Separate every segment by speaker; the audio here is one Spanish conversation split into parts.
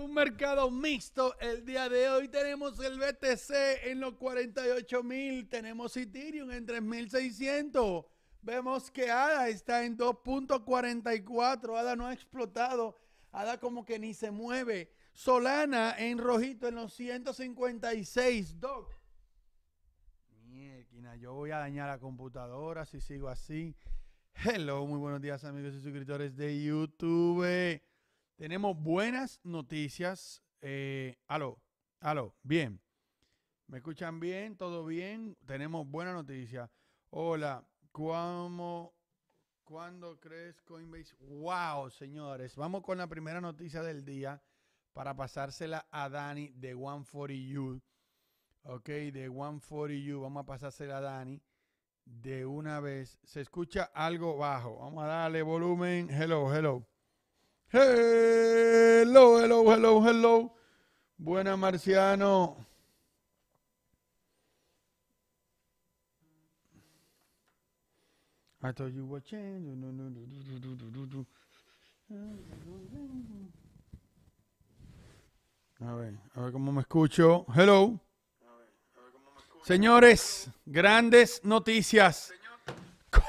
Speaker 1: un mercado mixto. El día de hoy tenemos el BTC en los mil, tenemos Ethereum en 3.600. Vemos que ADA está en 2.44, ADA no ha explotado, ADA como que ni se mueve. Solana en rojito en los 156, Doc. yo voy a dañar la computadora si sigo así. Hello, muy buenos días amigos y suscriptores de YouTube. Tenemos buenas noticias. Eh, aló, aló, bien. ¿Me escuchan bien? ¿Todo bien? Tenemos buenas noticias. Hola, ¿cómo, ¿cuándo crees Coinbase? ¡Wow, señores! Vamos con la primera noticia del día para pasársela a Dani de 140U. Ok, de 140U. Vamos a pasársela a Dani de una vez. Se escucha algo bajo. Vamos a darle volumen. Hello, hello. Hello, hello, hello, hello. Buena Marciano. I you a ver, a ver cómo me escucho. Hello. Señores, grandes noticias.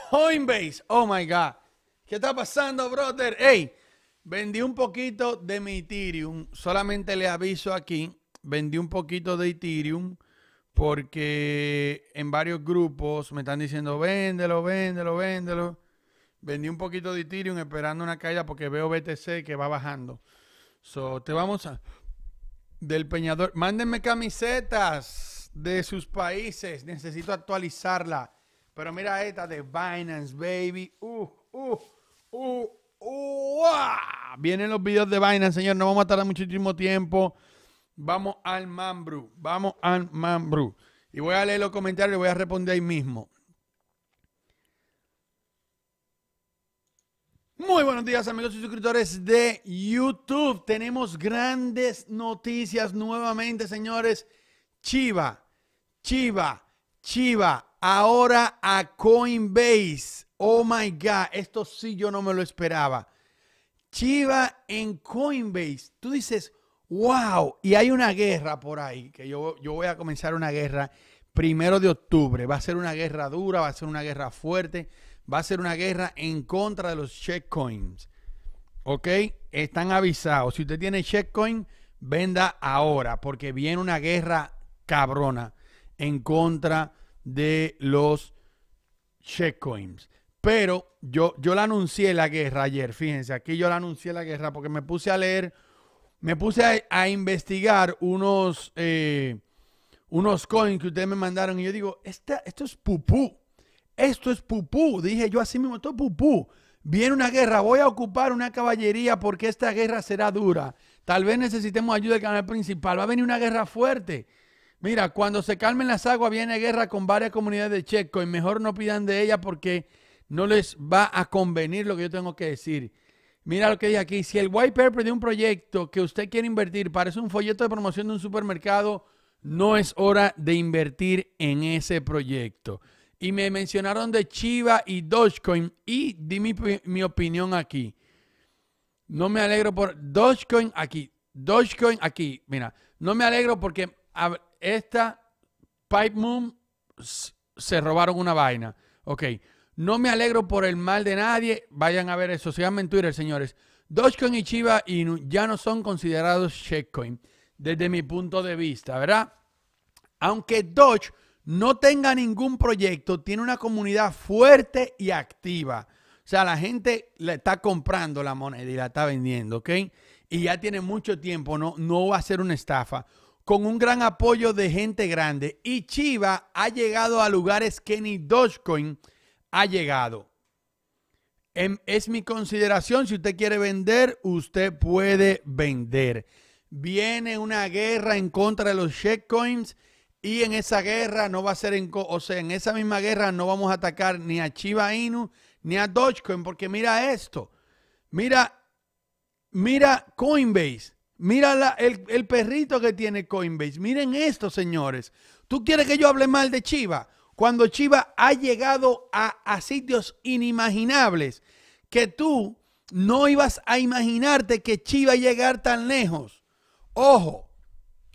Speaker 1: Coinbase. Oh my God. ¿Qué está pasando, brother? Hey, Vendí un poquito de mi Ethereum. Solamente le aviso aquí. Vendí un poquito de Ethereum porque en varios grupos me están diciendo véndelo, véndelo, véndelo. Vendí un poquito de Ethereum esperando una caída porque veo BTC que va bajando. So, te vamos a. Del Peñador. Mándenme camisetas de sus países. Necesito actualizarla. Pero mira esta de Binance, baby. Uh, uh, uh. ¡Uah! Vienen los videos de Vaina, señor. No vamos a tardar muchísimo tiempo. Vamos al Mambrú, Vamos al Mambrú Y voy a leer los comentarios y voy a responder ahí mismo. Muy buenos días amigos y suscriptores de YouTube. Tenemos grandes noticias nuevamente, señores. Chiva, Chiva, Chiva. Ahora a Coinbase Oh my God, esto sí yo no me lo esperaba. Chiva en Coinbase. Tú dices, wow, y hay una guerra por ahí, que yo, yo voy a comenzar una guerra primero de octubre. Va a ser una guerra dura, va a ser una guerra fuerte, va a ser una guerra en contra de los Check Coins, ¿Ok? Están avisados. Si usted tiene coins, venda ahora, porque viene una guerra cabrona en contra de los Coins. Pero yo, yo la anuncié la guerra ayer, fíjense, aquí yo la anuncié la guerra porque me puse a leer, me puse a, investigar unos, eh, unos coins que ustedes me mandaron y yo digo, esto es pupú, esto es pupú, dije yo así mismo, esto es pupú. Viene una guerra, voy a ocupar una caballería porque esta guerra será dura. Tal vez necesitemos ayuda del canal principal. Va a venir una guerra fuerte. Mira, cuando se calmen las aguas, viene guerra con varias comunidades de Checo y mejor no pidan de ella porque no les va a convenir lo que yo tengo que decir. Mira lo que dice aquí. Si el white paper de un proyecto que usted quiere invertir parece un folleto de promoción de un supermercado, no es hora de invertir en ese proyecto. Y me mencionaron de Chiva y Dogecoin y di mi, mi opinión aquí. No me alegro por Dogecoin aquí. Dogecoin aquí. Mira, no me alegro porque esta Pipe Moon se robaron una vaina. Ok, no me alegro por el mal de nadie. Vayan a ver eso. Síganme en Twitter, señores. Dogecoin y Chiva Inu ya no son considerados shitcoin desde mi punto de vista, ¿verdad? Aunque Doge no tenga ningún proyecto, tiene una comunidad fuerte y activa. O sea, la gente le está comprando la moneda y la está vendiendo, ¿ok? Y ya tiene mucho tiempo, no, no va a ser una estafa. Con un gran apoyo de gente grande. Y Chiva ha llegado a lugares que ni Dogecoin ha llegado. Em, es mi consideración, si usted quiere vender, usted puede vender. Viene una guerra en contra de los Coins, y en esa guerra no va a ser, en, o sea, en esa misma guerra no vamos a atacar ni a Chiba Inu ni a Dogecoin, porque mira esto, mira, mira Coinbase, mira el, el perrito que tiene Coinbase, miren esto, señores. ¿Tú quieres que yo hable mal de Chiva? cuando Chiva ha llegado a, sitios inimaginables que tú no ibas a imaginarte que Chiva llegar tan lejos. Ojo,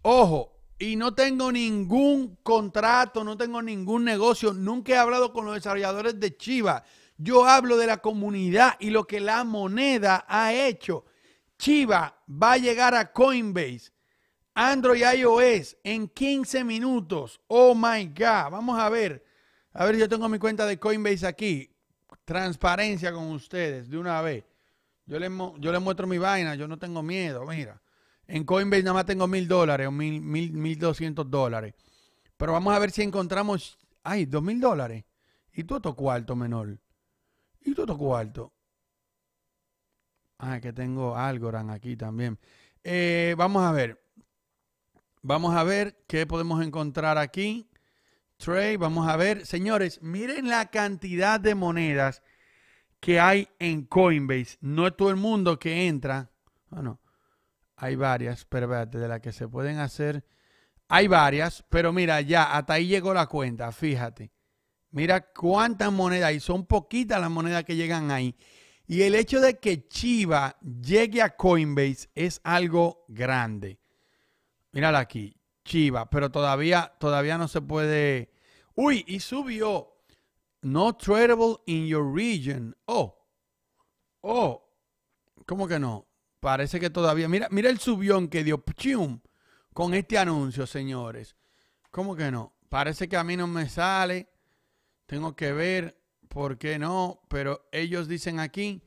Speaker 1: ojo, y no tengo ningún contrato, no tengo ningún negocio, nunca he hablado con los desarrolladores de Chiva. Yo hablo de la comunidad y lo que la moneda ha hecho. Chiva va a llegar a Coinbase Android y iOS en 15 minutos. Oh my God. Vamos a ver. A ver, yo tengo mi cuenta de Coinbase aquí. Transparencia con ustedes de una vez. Yo les, yo muestro mi vaina. Yo no tengo miedo. Mira. En Coinbase nada más tengo mil dólares o mil, mil, mil doscientos dólares. Pero vamos a ver si encontramos. Ay, dos mil dólares. ¿Y tú otro cuarto menor? ¿Y tú otro cuarto? Ah, que tengo Algorand aquí también. Eh, vamos a ver. Vamos a ver qué podemos encontrar aquí. Trey, vamos a ver. Señores, miren la cantidad de monedas que hay en Coinbase. No es todo el mundo que entra. Bueno, ah, hay varias, pero vean de las que se pueden hacer. Hay varias, pero mira, ya, hasta ahí llegó la cuenta, fíjate. Mira cuántas monedas hay. Son poquitas las monedas que llegan ahí. Y el hecho de que Chiva llegue a Coinbase es algo grande. Mírala aquí, Chiva, pero todavía, todavía no se puede. Uy, y subió. No tradable in your region. Oh, oh, ¿cómo que no? Parece que todavía. Mira, mira el subión que dio Pchum con este anuncio, señores. ¿Cómo que no? Parece que a mí no me sale. Tengo que ver por qué no, pero ellos dicen aquí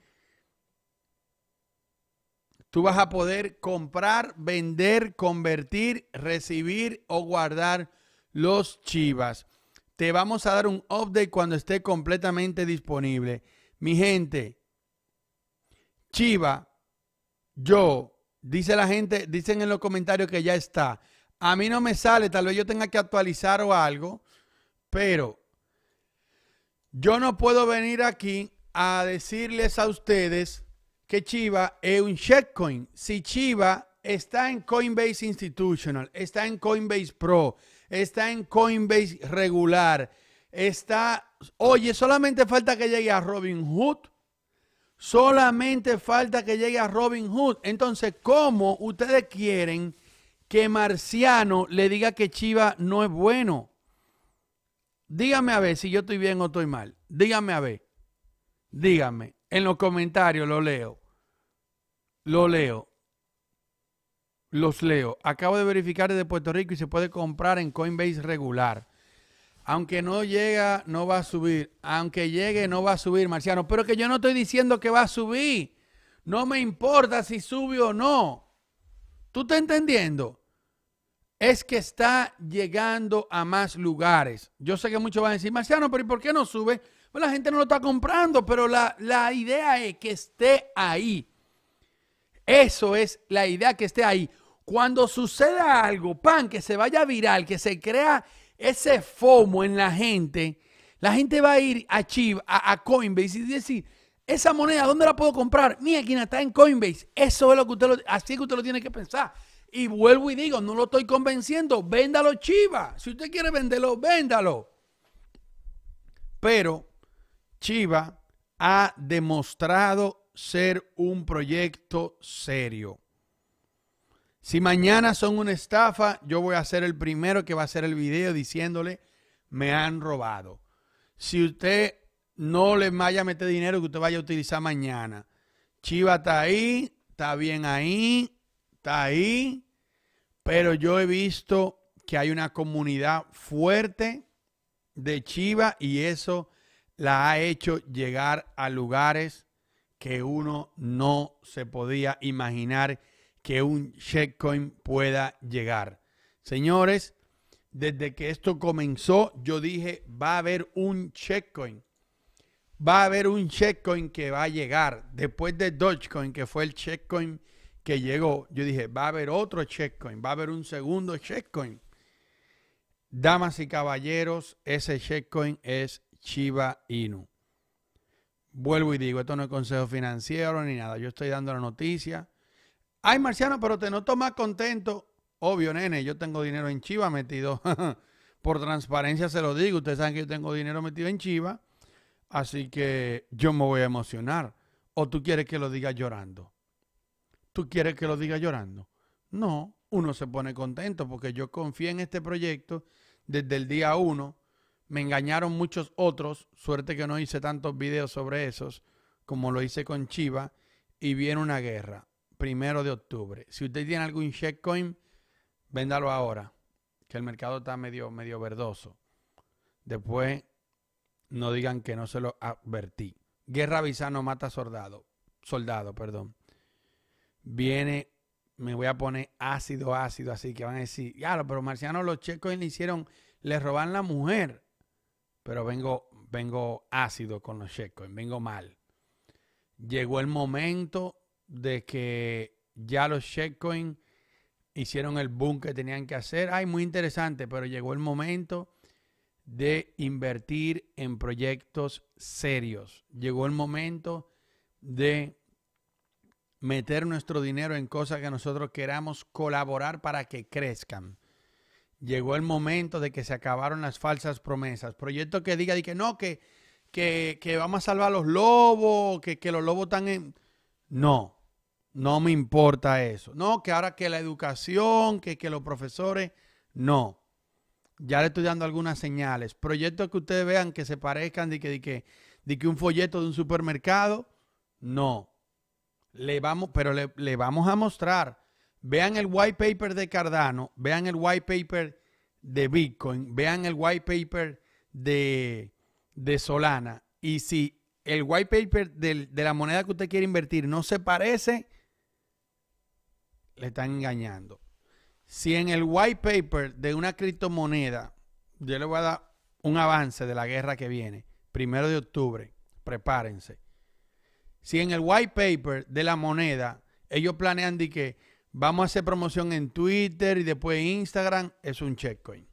Speaker 1: Tú vas a poder comprar, vender, convertir, recibir o guardar los chivas. Te vamos a dar un update cuando esté completamente disponible. Mi gente, Chiva, yo, dice la gente, dicen en los comentarios que ya está. A mí no me sale, tal vez yo tenga que actualizar o algo, pero yo no puedo venir aquí a decirles a ustedes que Chiva es un shitcoin. Si Chiva está en Coinbase Institutional, está en Coinbase Pro, está en Coinbase regular, está... Oye, solamente falta que llegue a Robinhood. Solamente falta que llegue a Robinhood. Entonces, ¿cómo ustedes quieren que Marciano le diga que Chiva no es bueno? Dígame a ver si yo estoy bien o estoy mal. Dígame a ver. Dígame. En los comentarios lo leo. Lo leo. Los leo. Acabo de verificar desde Puerto Rico y se puede comprar en Coinbase regular. Aunque no llega, no va a subir. Aunque llegue, no va a subir, Marciano. Pero que yo no estoy diciendo que va a subir. No me importa si sube o no. ¿Tú estás entendiendo? Es que está llegando a más lugares. Yo sé que muchos van a decir, Marciano, pero ¿y por qué no sube? Pues la gente no lo está comprando, pero la, la idea es que esté ahí. Eso es la idea que esté ahí. Cuando suceda algo, pan, que se vaya viral, que se crea ese FOMO en la gente, la gente va a ir a Chiva a, Coinbase y decir, esa moneda, ¿dónde la puedo comprar? Mira, aquí está en Coinbase. Eso es lo que usted lo, así que usted lo tiene que pensar. Y vuelvo y digo, no lo estoy convenciendo, véndalo Chiva. Si usted quiere venderlo, véndalo. Pero Chiva ha demostrado ser un proyecto serio. Si mañana son una estafa, yo voy a ser el primero que va a hacer el video diciéndole, me han robado. Si usted no le vaya a meter dinero que usted vaya a utilizar mañana, Chiva está ahí, está bien ahí, está ahí, pero yo he visto que hay una comunidad fuerte de Chiva y eso la ha hecho llegar a lugares que uno no se podía imaginar que un shitcoin pueda llegar. Señores, desde que esto comenzó, yo dije, va a haber un CheckCoin. Va a haber un CheckCoin que va a llegar. Después de Dogecoin, que fue el CheckCoin que llegó, yo dije, va a haber otro CheckCoin, va a haber un segundo shitcoin. Damas y caballeros, ese CheckCoin es Shiba Inu vuelvo y digo, esto no es consejo financiero ni nada, yo estoy dando la noticia. Ay, Marciano, pero te noto más contento. Obvio, nene, yo tengo dinero en Chiva metido. Por transparencia se lo digo, ustedes saben que yo tengo dinero metido en Chiva, así que yo me voy a emocionar. ¿O tú quieres que lo diga llorando? ¿Tú quieres que lo diga llorando? No, uno se pone contento porque yo confié en este proyecto desde el día uno me engañaron muchos otros, suerte que no hice tantos videos sobre esos como lo hice con Chiva y viene una guerra, primero de octubre. Si usted tiene algún coin, véndalo ahora, que el mercado está medio, medio verdoso. Después no digan que no se lo advertí. Guerra Bizano mata soldado, soldado, perdón. Viene, me voy a poner ácido, ácido, así que van a decir, claro, pero Marciano los checos le hicieron, le roban la mujer pero vengo, vengo ácido con los checkcoins, vengo mal. Llegó el momento de que ya los checkcoins hicieron el boom que tenían que hacer. Ay, muy interesante, pero llegó el momento de invertir en proyectos serios. Llegó el momento de meter nuestro dinero en cosas que nosotros queramos colaborar para que crezcan. Llegó el momento de que se acabaron las falsas promesas. Proyecto que diga y que no, que, que, vamos a salvar a los lobos, que, que los lobos están en... No, no me importa eso. No, que ahora que la educación, que, que los profesores, no. Ya le estoy dando algunas señales. Proyectos que ustedes vean que se parezcan de que, di que, de que un folleto de un supermercado, no. Le vamos, pero le, le vamos a mostrar. Vean el white paper de Cardano, vean el white paper de Bitcoin, vean el white paper de, de Solana. Y si el white paper de, de la moneda que usted quiere invertir no se parece, le están engañando. Si en el white paper de una criptomoneda, yo le voy a dar un avance de la guerra que viene, primero de octubre, prepárense. Si en el white paper de la moneda ellos planean de que Vamos a hacer promoción en Twitter y después en Instagram. Es un coin.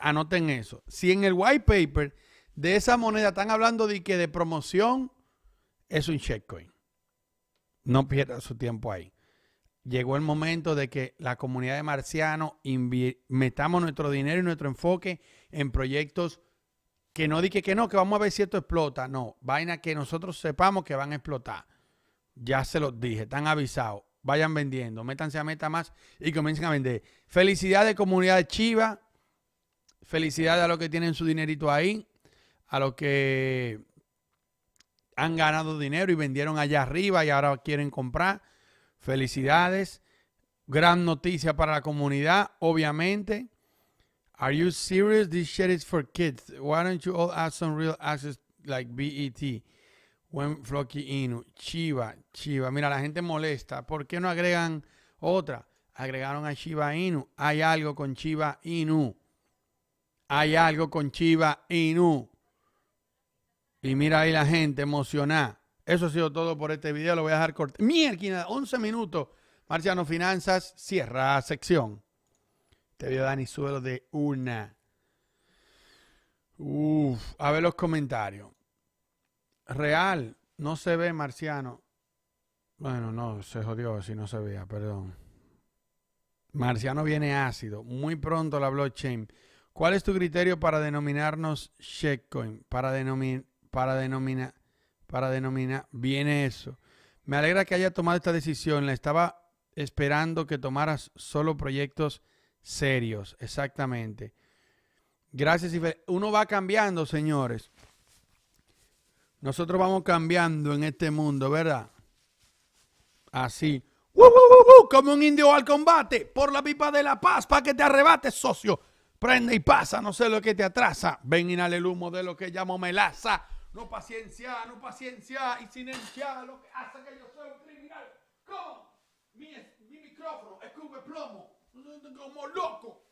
Speaker 1: Anoten eso. Si en el white paper de esa moneda están hablando de que de promoción, es un coin. No pierdan su tiempo ahí. Llegó el momento de que la comunidad de marcianos metamos nuestro dinero y nuestro enfoque en proyectos que no dije que no, que vamos a ver si esto explota. No, vaina que nosotros sepamos que van a explotar. Ya se los dije, están avisados vayan vendiendo, métanse a meta más y comiencen a vender. Felicidades comunidad Chiva, felicidades a los que tienen su dinerito ahí, a los que han ganado dinero y vendieron allá arriba y ahora quieren comprar. Felicidades. Gran noticia para la comunidad, obviamente. Are you serious? This shit is for kids. Why don't you all have some real access like BET? buen Flocky Inu. Chiva, Chiva. Mira, la gente molesta. ¿Por qué no agregan otra? Agregaron a Chiva Inu. Hay algo con Chiva Inu. Hay algo con Chiva Inu. Y mira ahí la gente emocionada. Eso ha sido todo por este video. Lo voy a dejar corto. Mierda, 11 minutos. Marciano Finanzas cierra sección. Te veo Dani Suelo de una. Uf, a ver los comentarios. Real, no se ve marciano. Bueno, no, se jodió si no se veía, perdón. Marciano viene ácido. Muy pronto la blockchain. ¿Cuál es tu criterio para denominarnos CheckCoin? Para denominar, para denominar, para denominar, viene eso. Me alegra que haya tomado esta decisión. La estaba esperando que tomaras solo proyectos serios. Exactamente. Gracias. Y uno va cambiando, señores. Nosotros vamos cambiando en este mundo, ¿verdad? Así. Como un indio al combate. Por la pipa de la paz, para que te arrebates, socio. Prende y pasa, no sé lo que te atrasa. Ven, y hale el humo de lo que llamo melaza. No paciencia, no paciencia y silencia lo que hace que yo soy un criminal. ¿Cómo? Mi, mi micrófono escupe plomo. Como loco.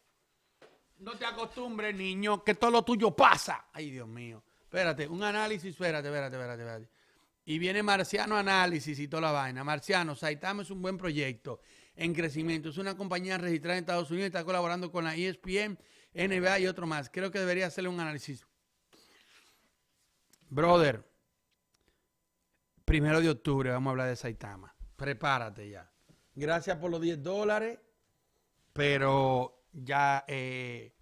Speaker 1: No te acostumbres, niño, que todo lo tuyo pasa. Ay, Dios mío. Espérate, un análisis, espérate, espérate, espérate, Y viene Marciano Análisis y toda la vaina. Marciano, Saitama es un buen proyecto en crecimiento. Es una compañía registrada en Estados Unidos, está colaborando con la ESPN, NBA y otro más. Creo que debería hacerle un análisis. Brother, primero de octubre vamos a hablar de Saitama. Prepárate ya. Gracias por los 10 dólares, pero ya eh,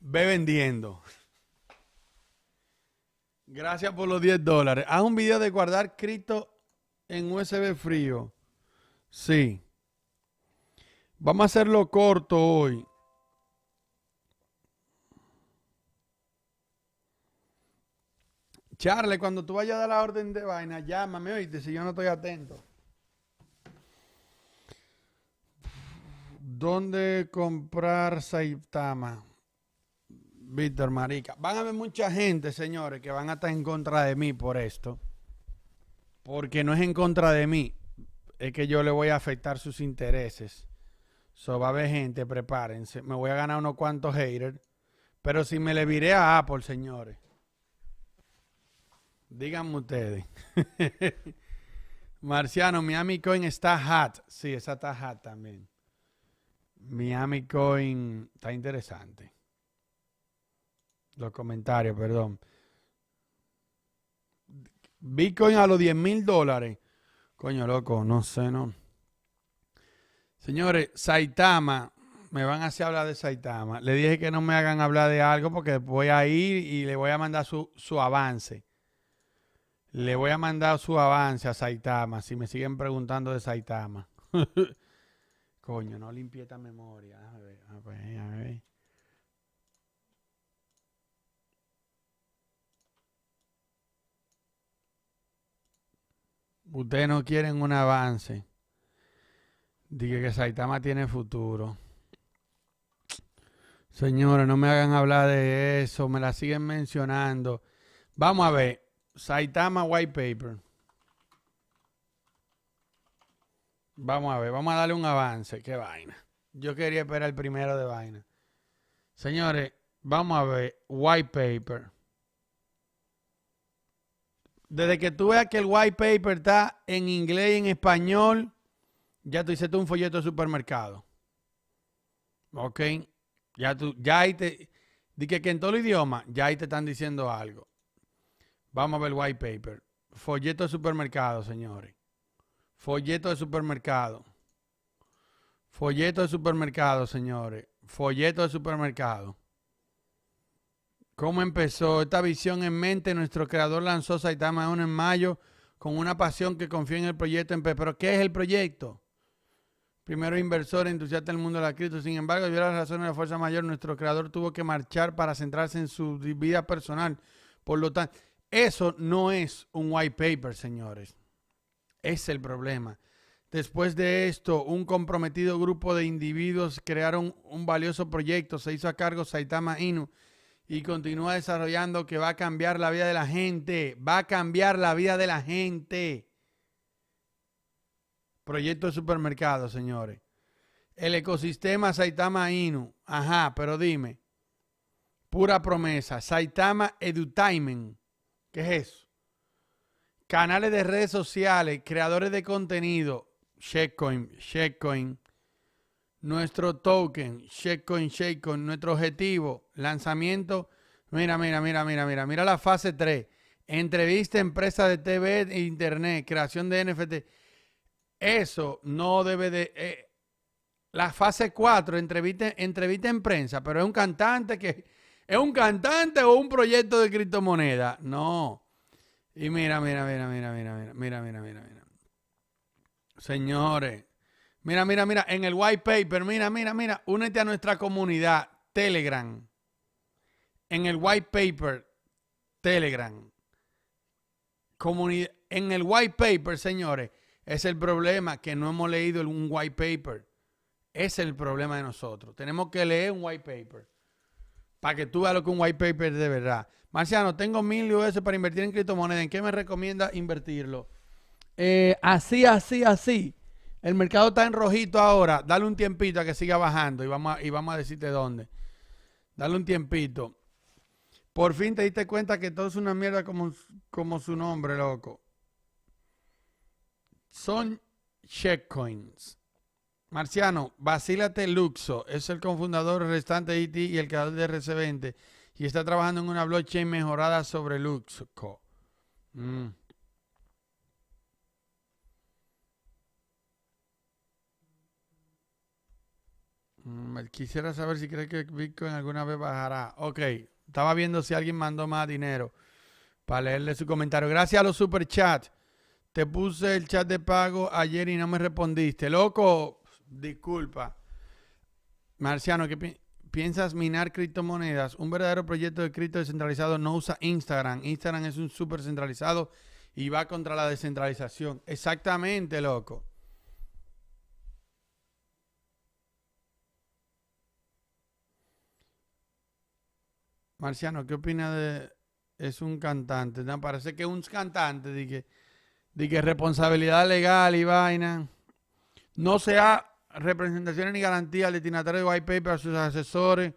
Speaker 1: Ve vendiendo. Gracias por los 10 dólares. Haz un video de guardar cripto en USB frío. Sí. Vamos a hacerlo corto hoy. charle cuando tú vayas a dar la orden de vaina, llámame, oíste, si yo no estoy atento. ¿Dónde comprar Saitama? Víctor Marica. Van a haber mucha gente, señores, que van a estar en contra de mí por esto. Porque no es en contra de mí. Es que yo le voy a afectar sus intereses. So va a haber gente, prepárense. Me voy a ganar unos cuantos haters. Pero si me le viré a Apple, señores. Díganme ustedes. Marciano, Miami Coin está hot. Sí, esa está hot también. Miami Coin está interesante. Los comentarios, perdón. Bitcoin a los 10 mil dólares. Coño, loco, no sé, ¿no? Señores, Saitama, me van a hacer hablar de Saitama. Le dije que no me hagan hablar de algo porque voy a ir y le voy a mandar su, avance. Le voy a mandar su avance a Saitama, si me siguen preguntando de Saitama. Coño, no limpie esta memoria. A ver, a ver, a ver. Ustedes no quieren un avance. Dije que Saitama tiene futuro. Señores, no me hagan hablar de eso. Me la siguen mencionando. Vamos a ver. Saitama White Paper. Vamos a ver. Vamos a darle un avance. Qué vaina. Yo quería esperar el primero de vaina. Señores, vamos a ver. White Paper. Desde que tú veas que el white paper está en inglés y en español, ya tú hiciste un folleto de supermercado. ¿Ok? Ya tú, ya ahí te... Dije que en todo el idioma, ya ahí te están diciendo algo. Vamos a ver el white paper. Folleto de supermercado, señores. Folleto de supermercado. Folleto de supermercado, señores. Folleto de supermercado. ¿Cómo empezó? Esta visión en mente, nuestro creador lanzó Saitama 1 en mayo con una pasión que confía en el proyecto. Pero, ¿qué es el proyecto? Primero inversor, entusiasta del mundo de la cripto. Sin embargo, debido a la razones de la fuerza mayor, nuestro creador tuvo que marchar para centrarse en su vida personal. Por lo tanto, eso no es un white paper, señores. Es el problema. Después de esto, un comprometido grupo de individuos crearon un valioso proyecto. Se hizo a cargo Saitama Inu y continúa desarrollando que va a cambiar la vida de la gente, va a cambiar la vida de la gente. Proyecto de supermercado, señores. El ecosistema Saitama Inu. Ajá, pero dime. Pura promesa. Saitama Edutainment. ¿Qué es eso? Canales de redes sociales, creadores de contenido. Checkcoin, Checkcoin nuestro token, Shakecoin, Shakecoin, nuestro objetivo, lanzamiento. Mira, mira, mira, mira, mira, mira la fase 3. Entrevista, empresa de TV, internet, creación de NFT. Eso no debe de... la fase 4, entrevista, entrevista en prensa, pero es un cantante que... ¿Es un cantante o un proyecto de criptomoneda? No. Y mira, mira, mira, mira, mira, mira, mira, mira, mira. Señores, Mira, mira, mira, en el white paper, mira, mira, mira, únete a nuestra comunidad Telegram. En el white paper, Telegram. en el white paper, señores, es el problema que no hemos leído un white paper. es el problema de nosotros. Tenemos que leer un white paper para que tú veas lo que un white paper de verdad. Marciano, tengo mil US para invertir en criptomonedas. ¿En qué me recomienda invertirlo? Eh, así, así, así. El mercado está en rojito ahora. Dale un tiempito a que siga bajando y vamos a, y vamos a decirte dónde. Dale un tiempito. Por fin te diste cuenta que todo es una mierda como, como su nombre, loco. Son coins. Marciano, vacílate Luxo. Es el cofundador restante de IT e y el creador de rc Y está trabajando en una blockchain mejorada sobre Luxo. Mm. Mm, quisiera saber si crees que Bitcoin alguna vez bajará. Ok, estaba viendo si alguien mandó más dinero para leerle su comentario. Gracias a los super chats. Te puse el chat de pago ayer y no me respondiste. Loco, disculpa. Marciano, ¿qué piensas minar criptomonedas? Un verdadero proyecto de cripto descentralizado no usa Instagram. Instagram es un super centralizado y va contra la descentralización. Exactamente, loco. Marciano, ¿qué opina de.? Es un cantante. ¿no? Parece que un cantante. De que, responsabilidad legal y vaina. No se da representaciones ni garantía al destinatario de white paper, a sus asesores. O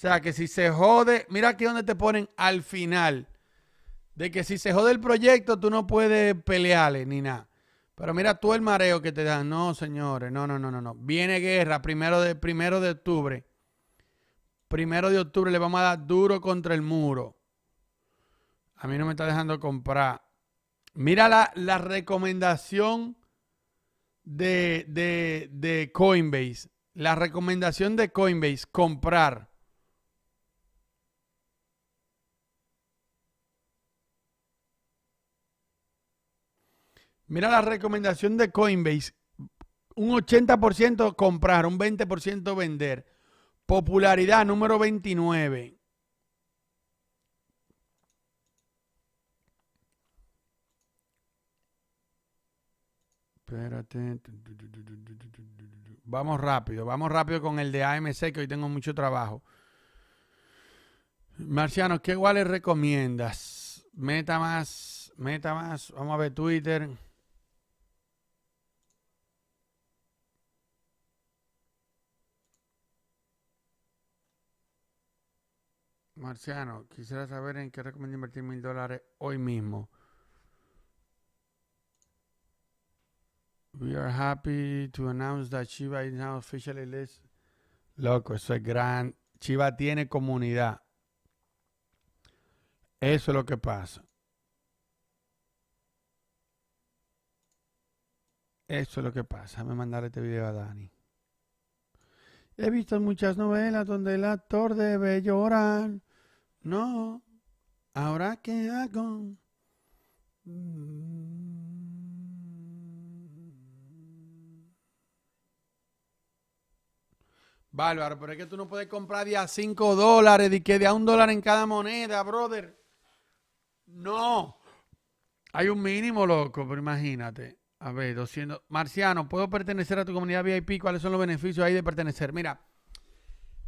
Speaker 1: sea, que si se jode. Mira aquí donde te ponen al final. De que si se jode el proyecto, tú no puedes pelearle ni nada. Pero mira tú el mareo que te dan. No, señores, no, no, no, no, no. Viene guerra primero de, primero de octubre. Primero de octubre le vamos a dar duro contra el muro. A mí no me está dejando comprar. Mira la, recomendación de, de Coinbase. La recomendación de Coinbase, comprar. Mira la recomendación de Coinbase. Un 80% comprar, un 20% vender. Popularidad número 29. Espérate. Vamos rápido, vamos rápido con el de AMC que hoy tengo mucho trabajo. Marciano, ¿qué iguales recomiendas? Meta más, meta más. Vamos a ver Twitter. Marciano, quisiera saber en qué recomiendo invertir mil dólares hoy mismo. We are happy to announce that Chiva is now officially listed. Loco, eso es gran. Chiva tiene comunidad. Eso es lo que pasa. Eso es lo que pasa. Me mandar este video a Dani. He visto muchas novelas donde el actor debe llorar no, ahora qué hago. Mm. Bárbaro, pero es que tú no puedes comprar de a 5 dólares, y que de a un dólar en cada moneda, brother. No. Hay un mínimo, loco, pero imagínate. A ver, 200. Marciano, ¿puedo pertenecer a tu comunidad VIP? ¿Cuáles son los beneficios ahí de pertenecer? Mira,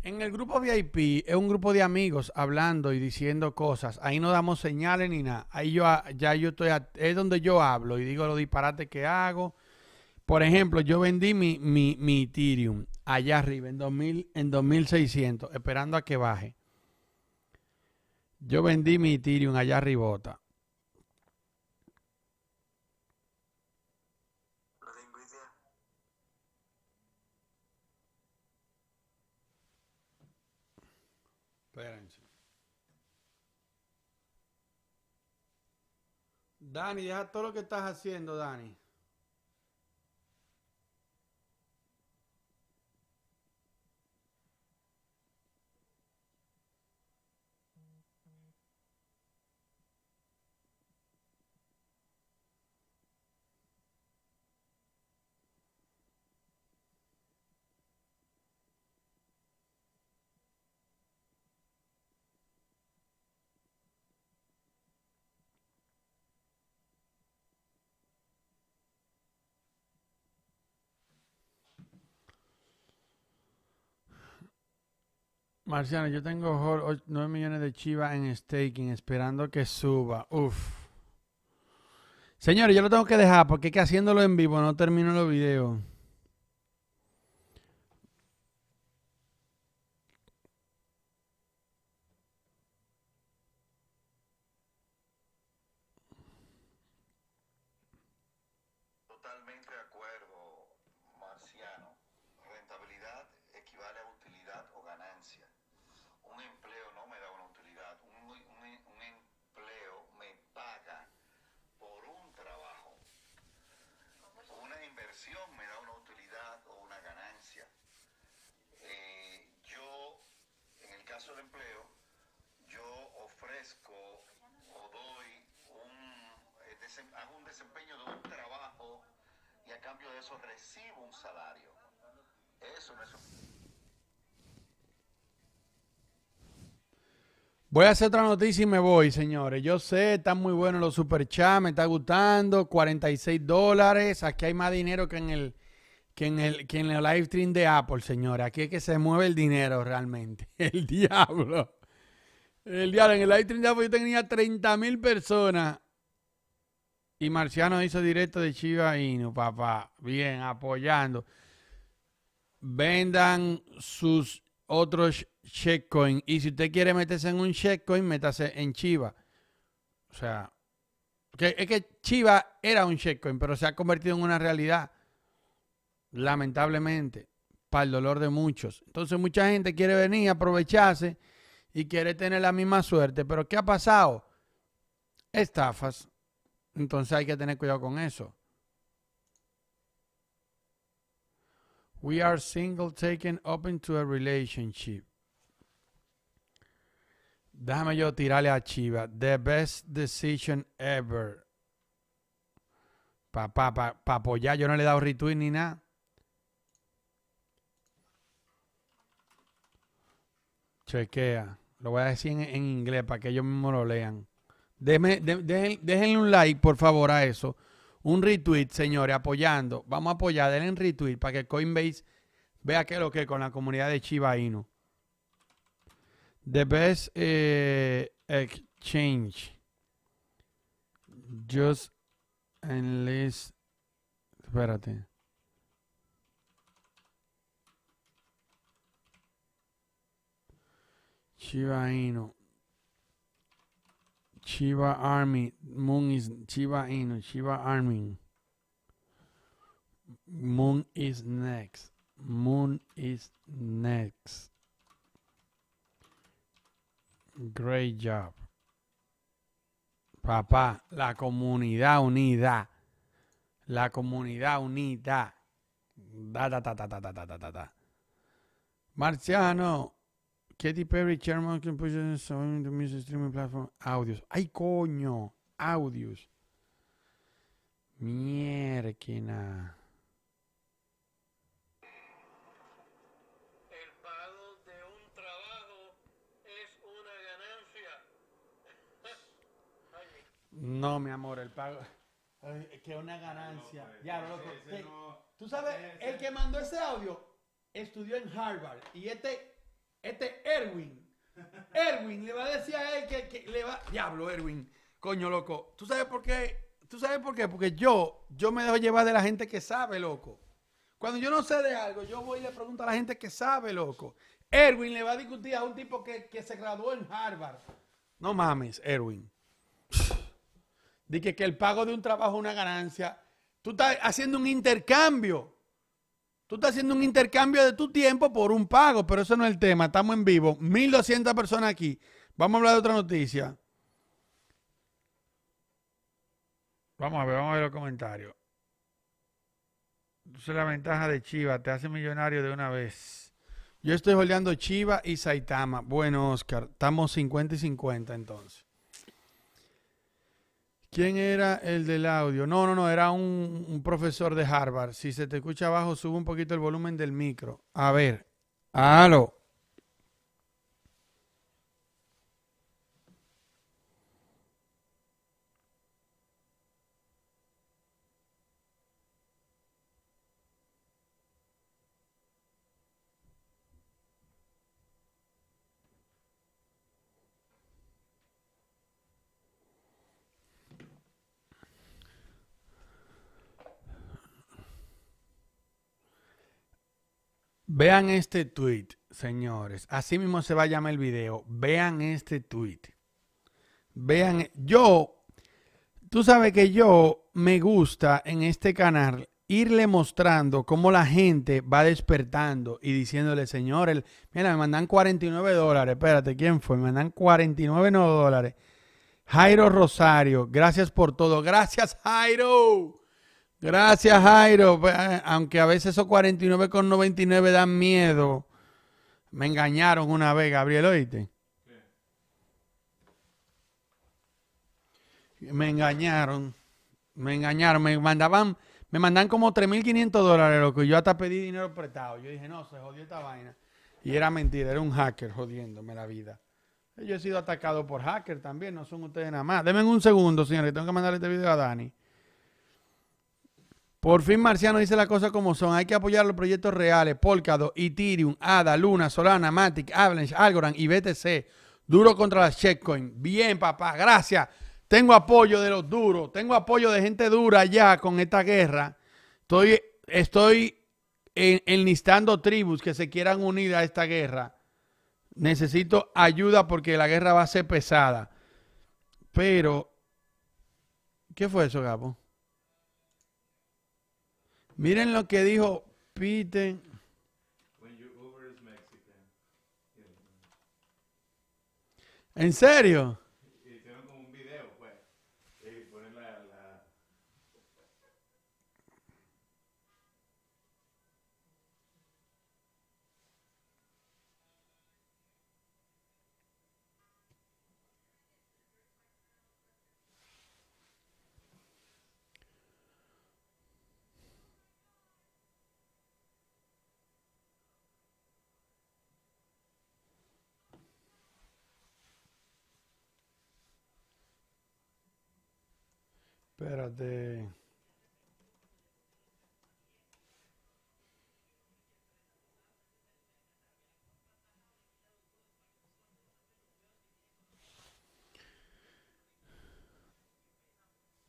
Speaker 1: en el grupo VIP es un grupo de amigos hablando y diciendo cosas. Ahí no damos señales ni nada. Ahí yo ya yo estoy es donde yo hablo y digo los disparates que hago. Por ejemplo, yo vendí mi, mi, mi Ethereum allá arriba en 2000 en 2600, esperando a que baje. Yo vendí mi Ethereum allá arribota. Dani, deja todo lo que estás haciendo, Dani. Marciano, yo tengo 9 millones de chivas en staking esperando que suba. Uf. Señores, yo lo tengo que dejar porque es que haciéndolo en vivo no termino los videos. a de eso recibo un salario. Voy a hacer otra noticia y me voy, señores. Yo sé, están muy buenos los superchats, me está gustando. 46 dólares. Aquí hay más dinero que en el que en el que en el live stream de Apple, señores. Aquí es que se mueve el dinero realmente. El diablo. El diablo. En el live stream de Apple yo tenía 30 mil personas. Y Marciano hizo directo de Chiva no, papá. Bien, apoyando. Vendan sus otros shecoin Y si usted quiere meterse en un checkcoin, métase en Chiva. O sea, que, es que Chiva era un checkcoin, pero se ha convertido en una realidad. Lamentablemente, para el dolor de muchos. Entonces, mucha gente quiere venir, aprovecharse y quiere tener la misma suerte. Pero, ¿qué ha pasado? Estafas entonces hay que tener cuidado con eso. We are single, taken, open to a relationship. Déjame yo tirarle a Chiva. The best decision ever. Pa, pa, pa, pa apoyar, yo no le he dado retweet ni nada. Chequea. Lo voy a decir en, en inglés para que ellos mismos lo lean. Déjenle un like, por favor, a eso. Un retweet, señores, apoyando. Vamos a apoyar, denle un retweet para que Coinbase vea qué es lo que es con la comunidad de Chiba The best eh, exchange. Just enlist. Espérate. Chiba Chiva Army, Moon is Chiva Inu, Chiva Army. Moon is next. Moon is next. Great job. Papá, la comunidad unida. La comunidad unida. Da, Marciano, Katy Perry, Chairman, can push to music streaming platform. Audios. ¡Ay, coño! Audios. Mierquina. El pago de un trabajo es una ganancia. no, mi amor, el pago. que una ganancia. No, pues, ya, loco. Tú sabes, el que mandó ese audio estudió en Harvard y este este Erwin. Erwin le va a decir a él que, le va. Diablo, Erwin. Coño, loco. ¿Tú sabes por qué? ¿Tú sabes por qué? Porque yo, yo me dejo llevar de la gente que sabe, loco. Cuando yo no sé de algo, yo voy y le pregunto a la gente que sabe, loco. Erwin le va a discutir a un tipo que, se graduó en Harvard. No mames, Erwin. Dice que, que el pago de un trabajo es una ganancia. Tú estás haciendo un intercambio. Tú estás haciendo un intercambio de tu tiempo por un pago, pero eso no es el tema. Estamos en vivo. 1200 personas aquí. Vamos a hablar de otra noticia. Vamos a ver, vamos a ver los comentarios. es la ventaja de Chiva, te hace millonario de una vez. Yo estoy joleando Chiva y Saitama. Bueno, Oscar, estamos 50 y 50 entonces. ¿Quién era el del audio? No, no, no, era un, profesor de Harvard. Si se te escucha abajo, sube un poquito el volumen del micro. A ver, halo. Vean este tweet, señores. Así mismo se va a llamar el video. Vean este tweet. Vean, yo, tú sabes que yo me gusta en este canal irle mostrando cómo la gente va despertando y diciéndole, señores, mira, me mandan 49 dólares. Espérate, ¿quién fue? Me mandan 49 dólares. Jairo Rosario, gracias por todo. Gracias, Jairo. Gracias, Jairo. Pues, eh, aunque a veces esos 49,99 dan miedo. Me engañaron una vez, Gabriel, oíste. Me engañaron. Me engañaron. Me mandaban, me mandan como 3.500 dólares, lo que yo hasta pedí dinero prestado. Yo dije, no, se jodió esta vaina. Y era mentira, era un hacker jodiéndome la vida. Yo he sido atacado por hacker también, no son ustedes nada más. Denme un segundo, señores, tengo que mandar este video a Dani. Por fin Marciano dice las cosas como son. Hay que apoyar los proyectos reales. Polkadot, Ethereum, ADA, Luna, Solana, Matic, Avalanche, Algorand y BTC. Duro contra las checkcoin. Bien, papá. Gracias. Tengo apoyo de los duros. Tengo apoyo de gente dura ya con esta guerra. Estoy, estoy enlistando tribus que se quieran unir a esta guerra. Necesito ayuda porque la guerra va a ser pesada. Pero, ¿qué fue eso, Gabo? Miren lo que dijo Peter. ¿En serio? Espérate.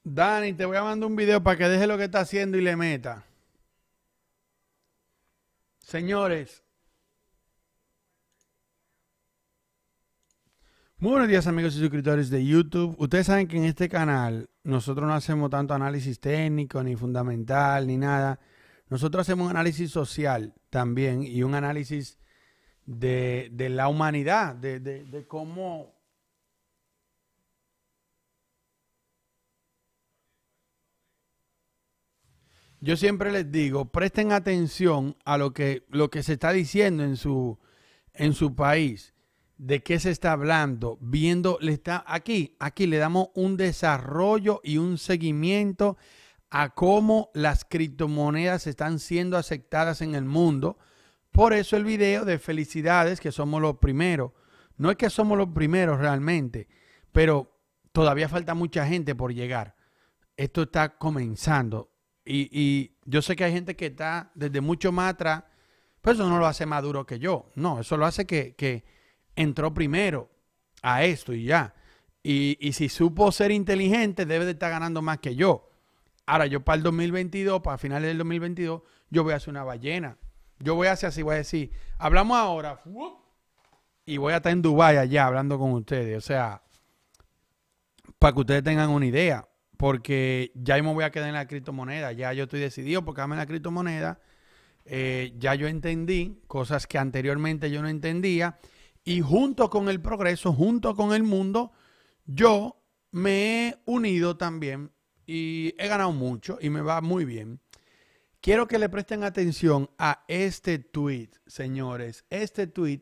Speaker 1: Dani, te voy a mandar un video para que deje lo que está haciendo y le meta. Señores, buenos días amigos y suscriptores de YouTube. Ustedes saben que en este canal nosotros no hacemos tanto análisis técnico, ni fundamental, ni nada. Nosotros hacemos un análisis social también y un análisis de, la humanidad, de, cómo... Yo siempre les digo, presten atención a lo que, lo que se está diciendo en su, en su país de qué se está hablando, viendo, le está, aquí, aquí le damos un desarrollo y un seguimiento a cómo las criptomonedas están siendo aceptadas en el mundo. Por eso el video de felicidades, que somos los primeros. No es que somos los primeros realmente, pero todavía falta mucha gente por llegar. Esto está comenzando. Y, yo sé que hay gente que está desde mucho más atrás, pero eso no lo hace más duro que yo. No, eso lo hace que entró primero a esto y ya. Y, si supo ser inteligente, debe de estar ganando más que yo. Ahora, yo para el 2022, para finales del 2022, yo voy a hacer una ballena. Yo voy a hacer así, voy a decir, hablamos ahora y voy a estar en Dubái allá hablando con ustedes. O sea, para que ustedes tengan una idea, porque ya yo me voy a quedar en la criptomoneda. Ya yo estoy decidido por quedarme en la criptomoneda. Eh, ya yo entendí cosas que anteriormente yo no entendía y junto con el progreso, junto con el mundo, yo me he unido también y he ganado mucho y me va muy bien. Quiero que le presten atención a este tweet, señores. Este tweet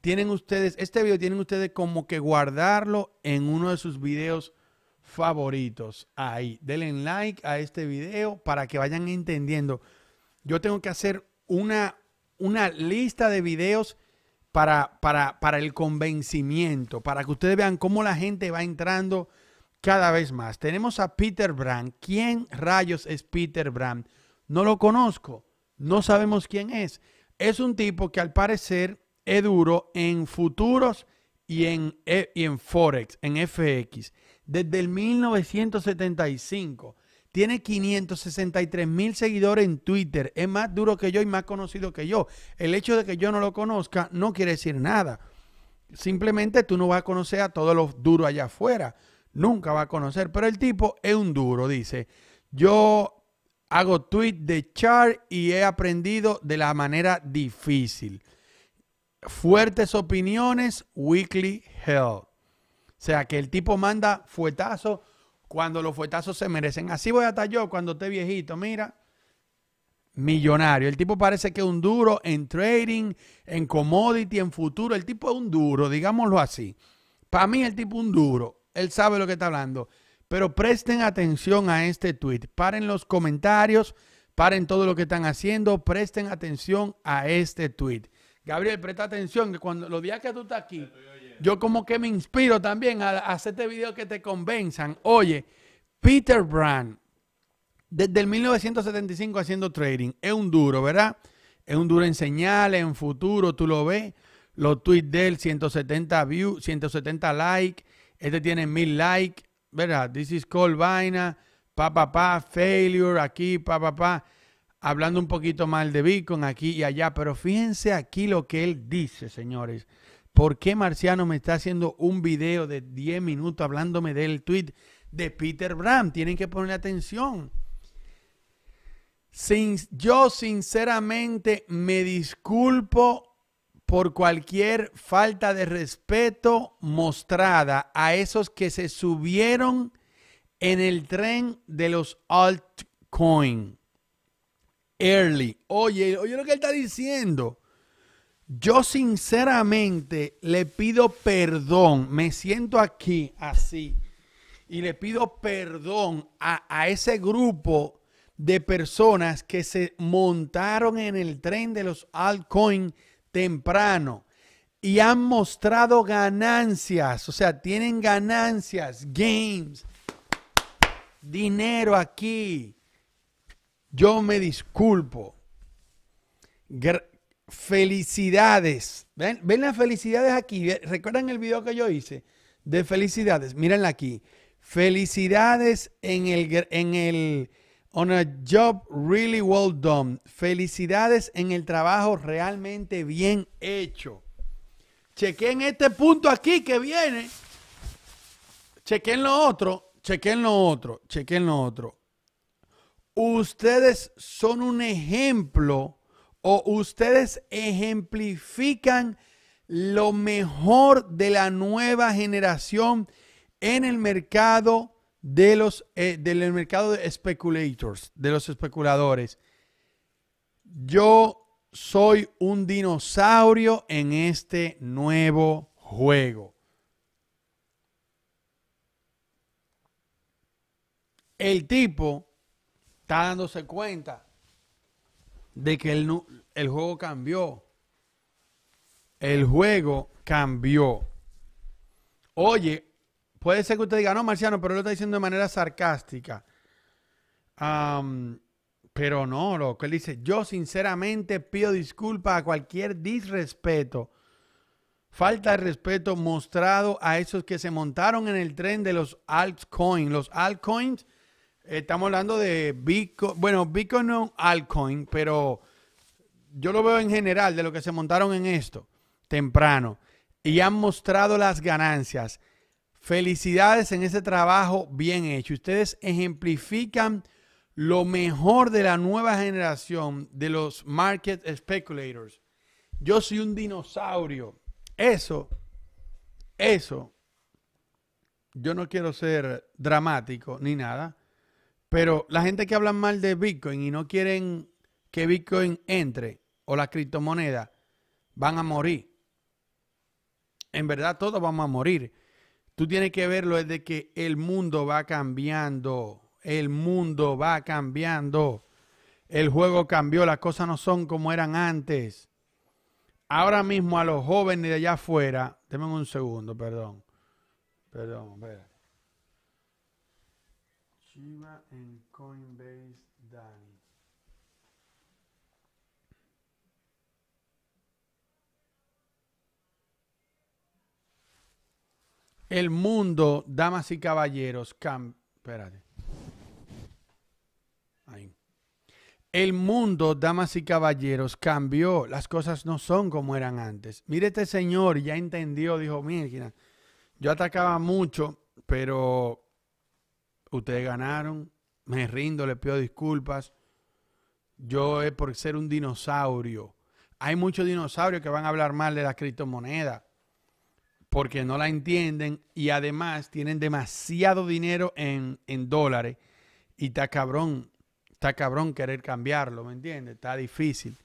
Speaker 1: tienen ustedes, este video tienen ustedes como que guardarlo en uno de sus videos favoritos. Ahí, denle like a este video para que vayan entendiendo. Yo tengo que hacer una, una lista de videos para, el convencimiento, para que ustedes vean cómo la gente va entrando cada vez más. Tenemos a Peter Brand. ¿Quién rayos es Peter Brand? No lo conozco, no sabemos quién es. Es un tipo que al parecer es duro en futuros y en, eh, y en Forex, en FX, desde el 1975. Tiene 563 mil seguidores en Twitter. Es más duro que yo y más conocido que yo. El hecho de que yo no lo conozca no quiere decir nada. Simplemente tú no vas a conocer a todos los duros allá afuera. Nunca vas a conocer. Pero el tipo es un duro, dice. Yo hago tweet de char y he aprendido de la manera difícil. Fuertes opiniones, weekly hell. O sea que el tipo manda fuetazo cuando los fuetazos se merecen. Así voy a estar yo cuando esté viejito, mira. Millonario. El tipo parece que es un duro en trading, en commodity, en futuro. El tipo es un duro, digámoslo así. Para mí el tipo es un duro. Él sabe lo que está hablando. Pero presten atención a este tweet. Paren los comentarios, paren todo lo que están haciendo, presten atención a este tweet. Gabriel, presta atención que cuando los días que tú estás aquí, yo como que me inspiro también a, hacer este video que te convenzan. Oye, Peter Brand, desde el 1975 haciendo trading, es un duro, ¿verdad? Es un duro en señales, en futuro, tú lo ves. Los tweets de él, 170 views, 170 likes. Este tiene 1000 likes, ¿verdad? This is called vaina, pa, pa, pa, failure, aquí, pa, pa, pa. Hablando un poquito mal de Bitcoin aquí y allá, pero fíjense aquí lo que él dice, señores. ¿Por qué Marciano me está haciendo un video de 10 minutos hablándome del tweet de Peter Bram? Tienen que ponerle atención. yo sinceramente me disculpo por cualquier falta de respeto mostrada a esos que se subieron en el tren de los altcoins. Early. Oye, oye lo que él está diciendo. Yo sinceramente le pido perdón, me siento aquí así y le pido perdón a, ese grupo de personas que se montaron en el tren de los altcoins temprano y han mostrado ganancias, o sea, tienen ganancias, games, dinero aquí. Yo me disculpo. Felicidades. ¿Ven? ¿Ven las felicidades aquí? ¿Recuerdan el video que yo hice de felicidades? Mírenla aquí. Felicidades en el, en el on a job really well done. Felicidades en el trabajo realmente bien hecho. Chequen este punto aquí que viene. Chequen lo otro, chequen lo otro, chequen lo otro. Ustedes son un ejemplo o ustedes ejemplifican lo mejor de la nueva generación en el mercado de los eh, del mercado de speculators, de los especuladores. Yo soy un dinosaurio en este nuevo juego. El tipo está dándose cuenta de que el, el juego cambió. El juego cambió. Oye, puede ser que usted diga, no, Marciano, pero lo está diciendo de manera sarcástica. pero no, lo que él dice, yo sinceramente pido disculpas a cualquier disrespeto, falta de respeto mostrado a esos que se montaron en el tren de los altcoins. Los altcoins Estamos hablando de Bitcoin, bueno, Bitcoin no alcoin pero yo lo veo en general de lo que se montaron en esto temprano y han mostrado las ganancias. Felicidades en ese trabajo bien hecho. Ustedes ejemplifican lo mejor de la nueva generación de los market speculators. Yo soy un dinosaurio. Eso, eso, yo no quiero ser dramático ni nada, pero la gente que habla mal de Bitcoin y no quieren que Bitcoin entre o las criptomonedas van a morir. En verdad todos vamos a morir. Tú tienes que verlo desde que el mundo va cambiando. El mundo va cambiando. El juego cambió. Las cosas no son como eran antes. Ahora mismo a los jóvenes de allá afuera. Deme un segundo, perdón. Perdón, el mundo, damas y caballeros, El mundo, damas y caballeros, cambió. Las cosas no son como eran antes. Mire este señor, ya entendió, dijo, mira, yo atacaba mucho, pero Ustedes ganaron. Me rindo, les pido disculpas. Yo es por ser un dinosaurio. Hay muchos dinosaurios que van a hablar mal de las criptomonedas porque no la entienden y además tienen demasiado dinero en, dólares y está cabrón, está cabrón querer cambiarlo, ¿me entiendes? Está difícil.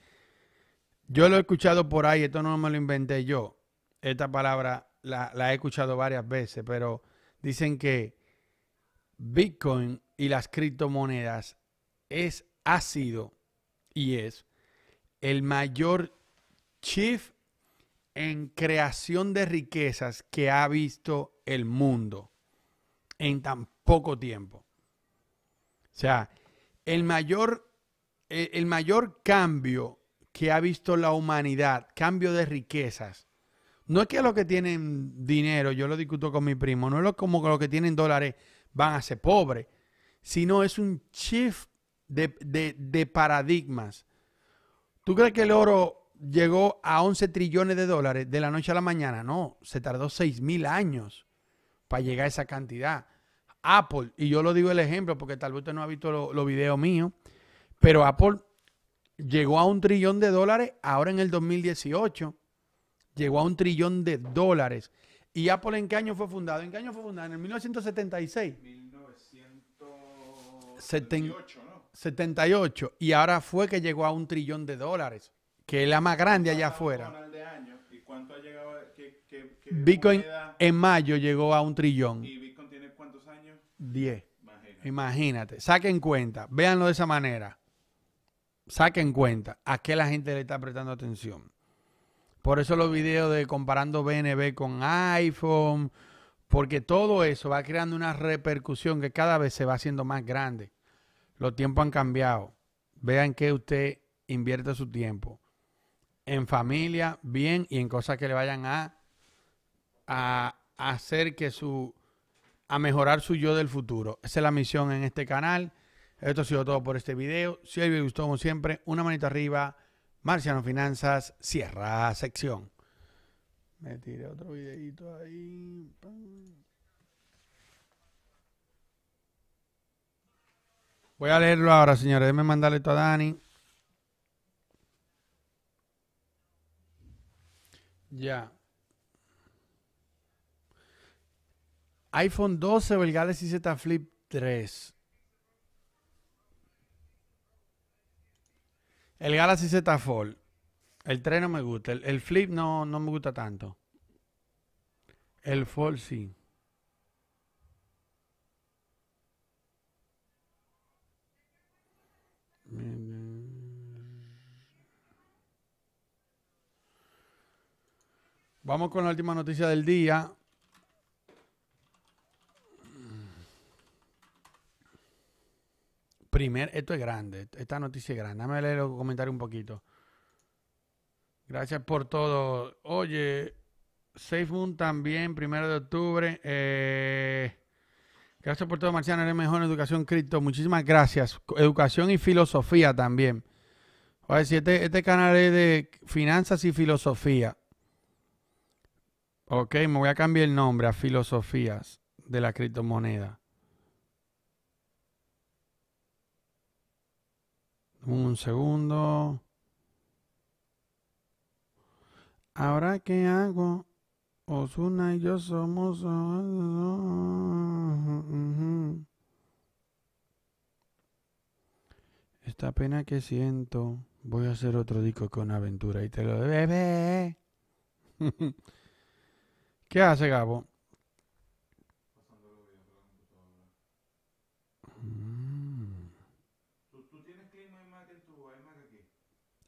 Speaker 1: Yo lo he escuchado por ahí, esto no me lo inventé yo. Esta palabra la he escuchado varias veces, pero dicen que Bitcoin y las criptomonedas es, ha sido y es el mayor chief en creación de riquezas que ha visto el mundo en tan poco tiempo. O sea, el mayor, e, el, mayor cambio que ha visto la humanidad, cambio de riquezas, no es que los que tienen dinero, yo lo discuto con mi primo, no es lo, como los que tienen dólares van a ser pobres, sino es un shift de, paradigmas. ¿Tú crees que el oro llegó a 11 trillones de dólares de la noche a la mañana? No, se tardó 6 mil años para llegar a esa cantidad. Apple, y yo lo digo el ejemplo porque tal vez usted no ha visto los videos míos, pero Apple llegó a un trillón de dólares ahora en el 2018. Llegó a un trillón de dólares ¿Y Apple en qué año fue fundado? ¿En qué año fue fundado? En el 1976. 1978, ¿no? 78. Y ahora fue que llegó a un trillón de dólares, que es la más grande allá afuera. ¿Y cuánto ha llegado? Bitcoin en mayo llegó a un trillón. ¿Y Bitcoin tiene cuántos años? 10. Imagínate. Imagínate. Saquen cuenta, véanlo de esa manera. Saquen cuenta a qué la gente le está prestando atención. Por eso los videos de comparando BNB con iPhone, porque todo eso va creando una repercusión que cada vez se va haciendo más grande. Los tiempos han cambiado. Vean que usted invierte su tiempo en familia, bien, y en cosas que le vayan a, a, hacer que su, a mejorar su yo del futuro. Esa es la misión en este canal. Esto ha sido todo por este video. Si les me gustó, como siempre, una manita arriba Marciano Finanzas cierra sección. Me tiré otro videito ahí. Voy a leerlo ahora, señores. Déjenme mandarle esto a Dani. Ya. iPhone 12 o y Z Flip 3. El Galaxy Z Fold. El 3 no me gusta. El, Flip no, no, me gusta tanto. El Fold sí. Vamos con la última noticia del día. esto es grande, esta noticia es grande. Dame leer los comentarios un poquito. Gracias por todo. Oye, SafeMoon también, primero de octubre. Eh, gracias por todo, Marciano. Eres mejor en educación cripto. Muchísimas gracias. Educación y filosofía también. este, este canal es de finanzas y filosofía. Ok, me voy a cambiar el nombre a filosofías de la criptomoneda. Un segundo. Ahora qué hago, Osuna y yo somos. Esta pena que siento, voy a hacer otro disco con aventura y te lo bebé. ¿Qué hace Gabo?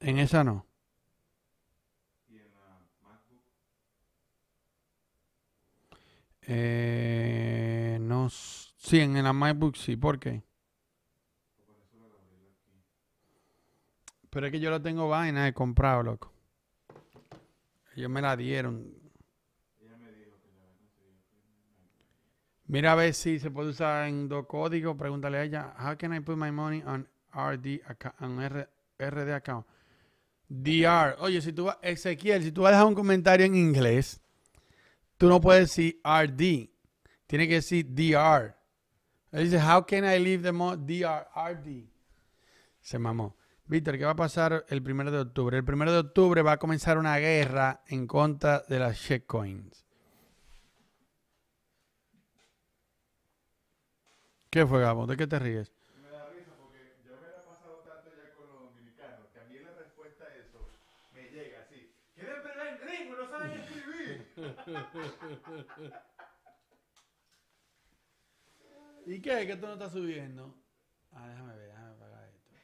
Speaker 1: En esa no. ¿Y en la MacBook? no. Sí, en la MacBook sí. ¿Por qué? Pero es que yo la tengo vaina de comprado, loco. Ellos me la dieron. Mira a ver si se puede usar en dos códigos. Pregúntale a ella, how can I put my money on RD account, on RD account? DR. Oye, si tú Ezequiel, si tú vas a dejar un comentario en inglés, tú no puedes decir RD. Tiene que decir DR. Él dice, how can I leave the DR, RD? Se mamó. Víctor, ¿qué va a pasar el primero de octubre? El primero de octubre va a comenzar una guerra en contra de las shitcoins. ¿Qué fue, Gabo? ¿De qué te ríes? ¿Y qué? ¿Que esto no está subiendo? Ah, déjame ver, déjame apagar esto.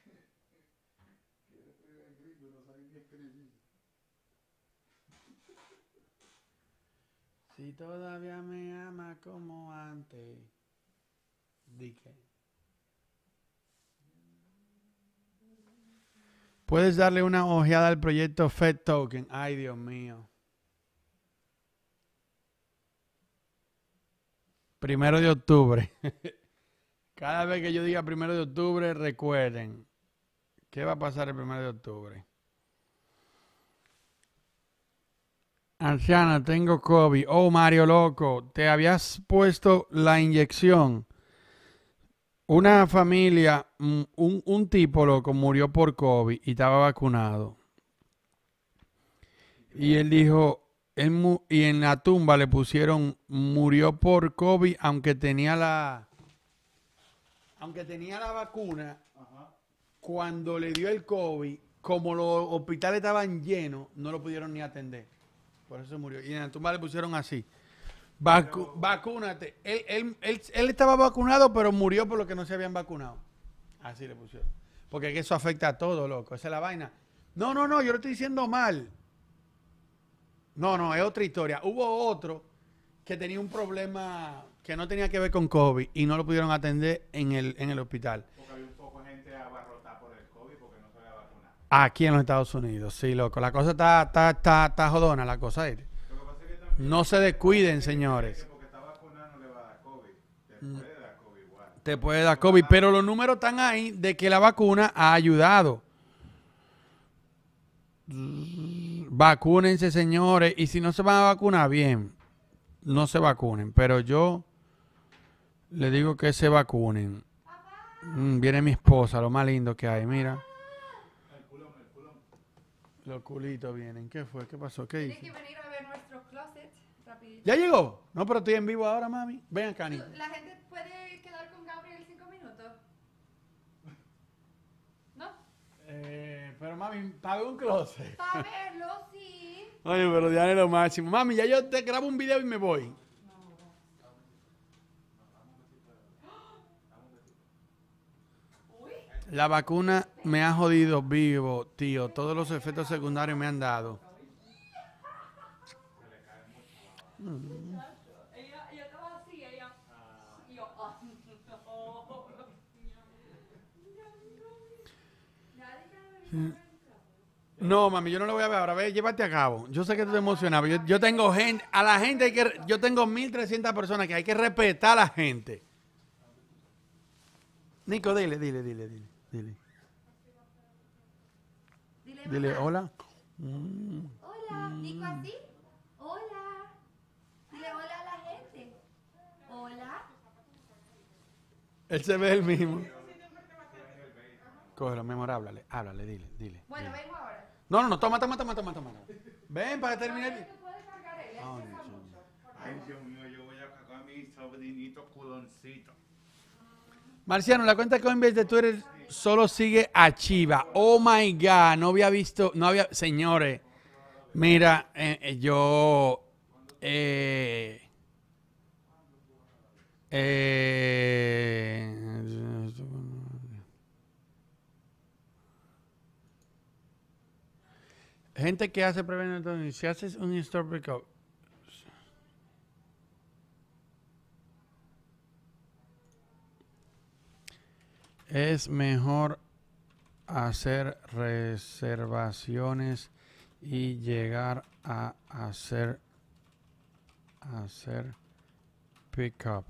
Speaker 1: Si todavía me ama como antes. ¿Di Puedes darle una ojeada al proyecto Fed Token. Ay, Dios mío. Primero de octubre. Cada vez que yo diga primero de octubre, recuerden, ¿qué va a pasar el primero de octubre? Anciana, tengo COVID. Oh, Mario Loco, te habías puesto la inyección. Una familia, mm, un, un tipo loco murió por COVID y estaba vacunado. Y él dijo, y en la tumba le pusieron murió por COVID, aunque tenía la aunque tenía la vacuna. Cuando le dio el COVID, como los hospitales estaban llenos, no lo pudieron ni atender. Por eso murió. Y en la tumba le pusieron así. Vacúnate. Él, él, él, estaba vacunado, pero murió por lo que no se habían vacunado. Así le pusieron. Porque eso afecta a todo, loco. Esa es la vaina. No, no, no, yo lo estoy diciendo mal. No, no, es otra historia. Hubo otro que tenía un problema que no tenía que ver con COVID y no lo pudieron atender en el, en el hospital. Porque había un poco de gente por el COVID porque no se había vacunado. Aquí en los Estados Unidos, sí, loco. La cosa está, está, está, está jodona, la cosa es. No se descuiden, señores. Porque está vacunado le va a dar COVID. Te mm. puede dar COVID igual. Te puede dar COVID, pero los números están ahí de que la vacuna ha ayudado. Vacúnense, señores. Y si no se van a vacunar, bien, no se vacunen. Pero yo le digo que se vacunen. Mm, viene mi esposa, lo más lindo que hay, mira. Los culitos vienen. ¿Qué fue? ¿Qué pasó? ¿Qué que venir a ver closet ¿Ya llegó? No, pero estoy en vivo ahora, mami. vengan acá, La gente Eh, pero mami, ¿paga un closet. Para verlo, sí. Oye, pero ya es lo máximo. Mami, ya yo te grabo un video y me voy. La vacuna me ha jodido vivo, tío. Todos los efectos secundarios me han dado. No, mami, yo no lo voy a ver ahora. Ve, llévate a cabo. Yo sé que tú te emocionabas. Yo, tengo gente, a la gente hay que, yo tengo 1.300 personas que hay que respetar a la gente. Nico, dile, dile, dile, dile, dile. Dile, hola. Hola, Nico, a ti Hola. Dile hola a la gente. Hola. Él se ve el mismo. Cógelo, mi amor, háblale, háblale, dile, dile. Bueno, vengo ahora. No, no, no, toma, toma, toma, toma, toma. Ven para terminar. Ay, ah, Dios mío, yo voy a cagar a mi sobrinito culoncito. Marciano, la cuenta que en vez de Twitter solo sigue a Chiva. Oh my God, no había visto, no había, señores, mira, eh, eh, yo, eh, eh, Gente que hace prevenir si haces un store pickup. es mejor hacer reservaciones y llegar a hacer hacer pickup.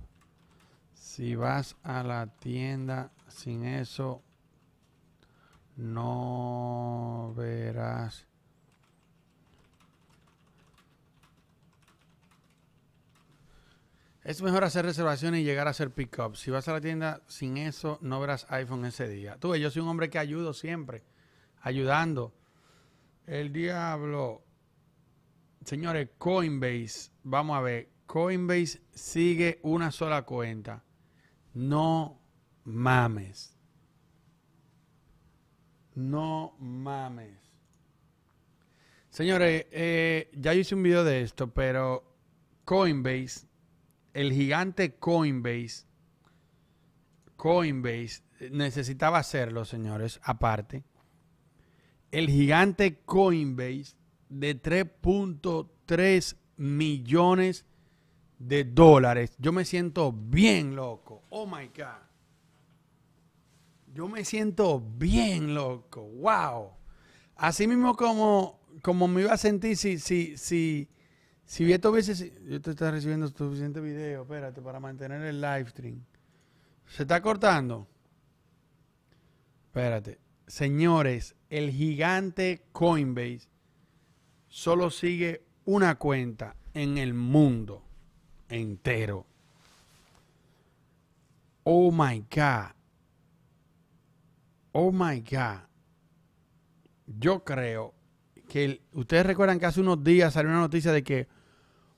Speaker 1: Si vas a la tienda sin eso no verás Es mejor hacer reservaciones y llegar a hacer pick Si vas a la tienda sin eso, no verás iPhone ese día. Tú ves, yo soy un hombre que ayudo siempre, ayudando. El diablo. Señores, Coinbase, vamos a ver. Coinbase sigue una sola cuenta. No mames. No mames. Señores, eh, ya hice un video de esto, pero Coinbase el gigante Coinbase, Coinbase necesitaba hacerlo, señores, aparte. El gigante Coinbase de 3.3 millones de dólares. Yo me siento bien loco. Oh my God. Yo me siento bien loco. Wow. Así mismo como, como me iba a sentir si, si, si, si Vieto hubiese. Yo te estoy recibiendo suficiente video, espérate, para mantener el live stream. Se está cortando. Espérate. Señores, el gigante Coinbase solo sigue una cuenta en el mundo entero. Oh my God. Oh my God. Yo creo que. Ustedes recuerdan que hace unos días salió una noticia de que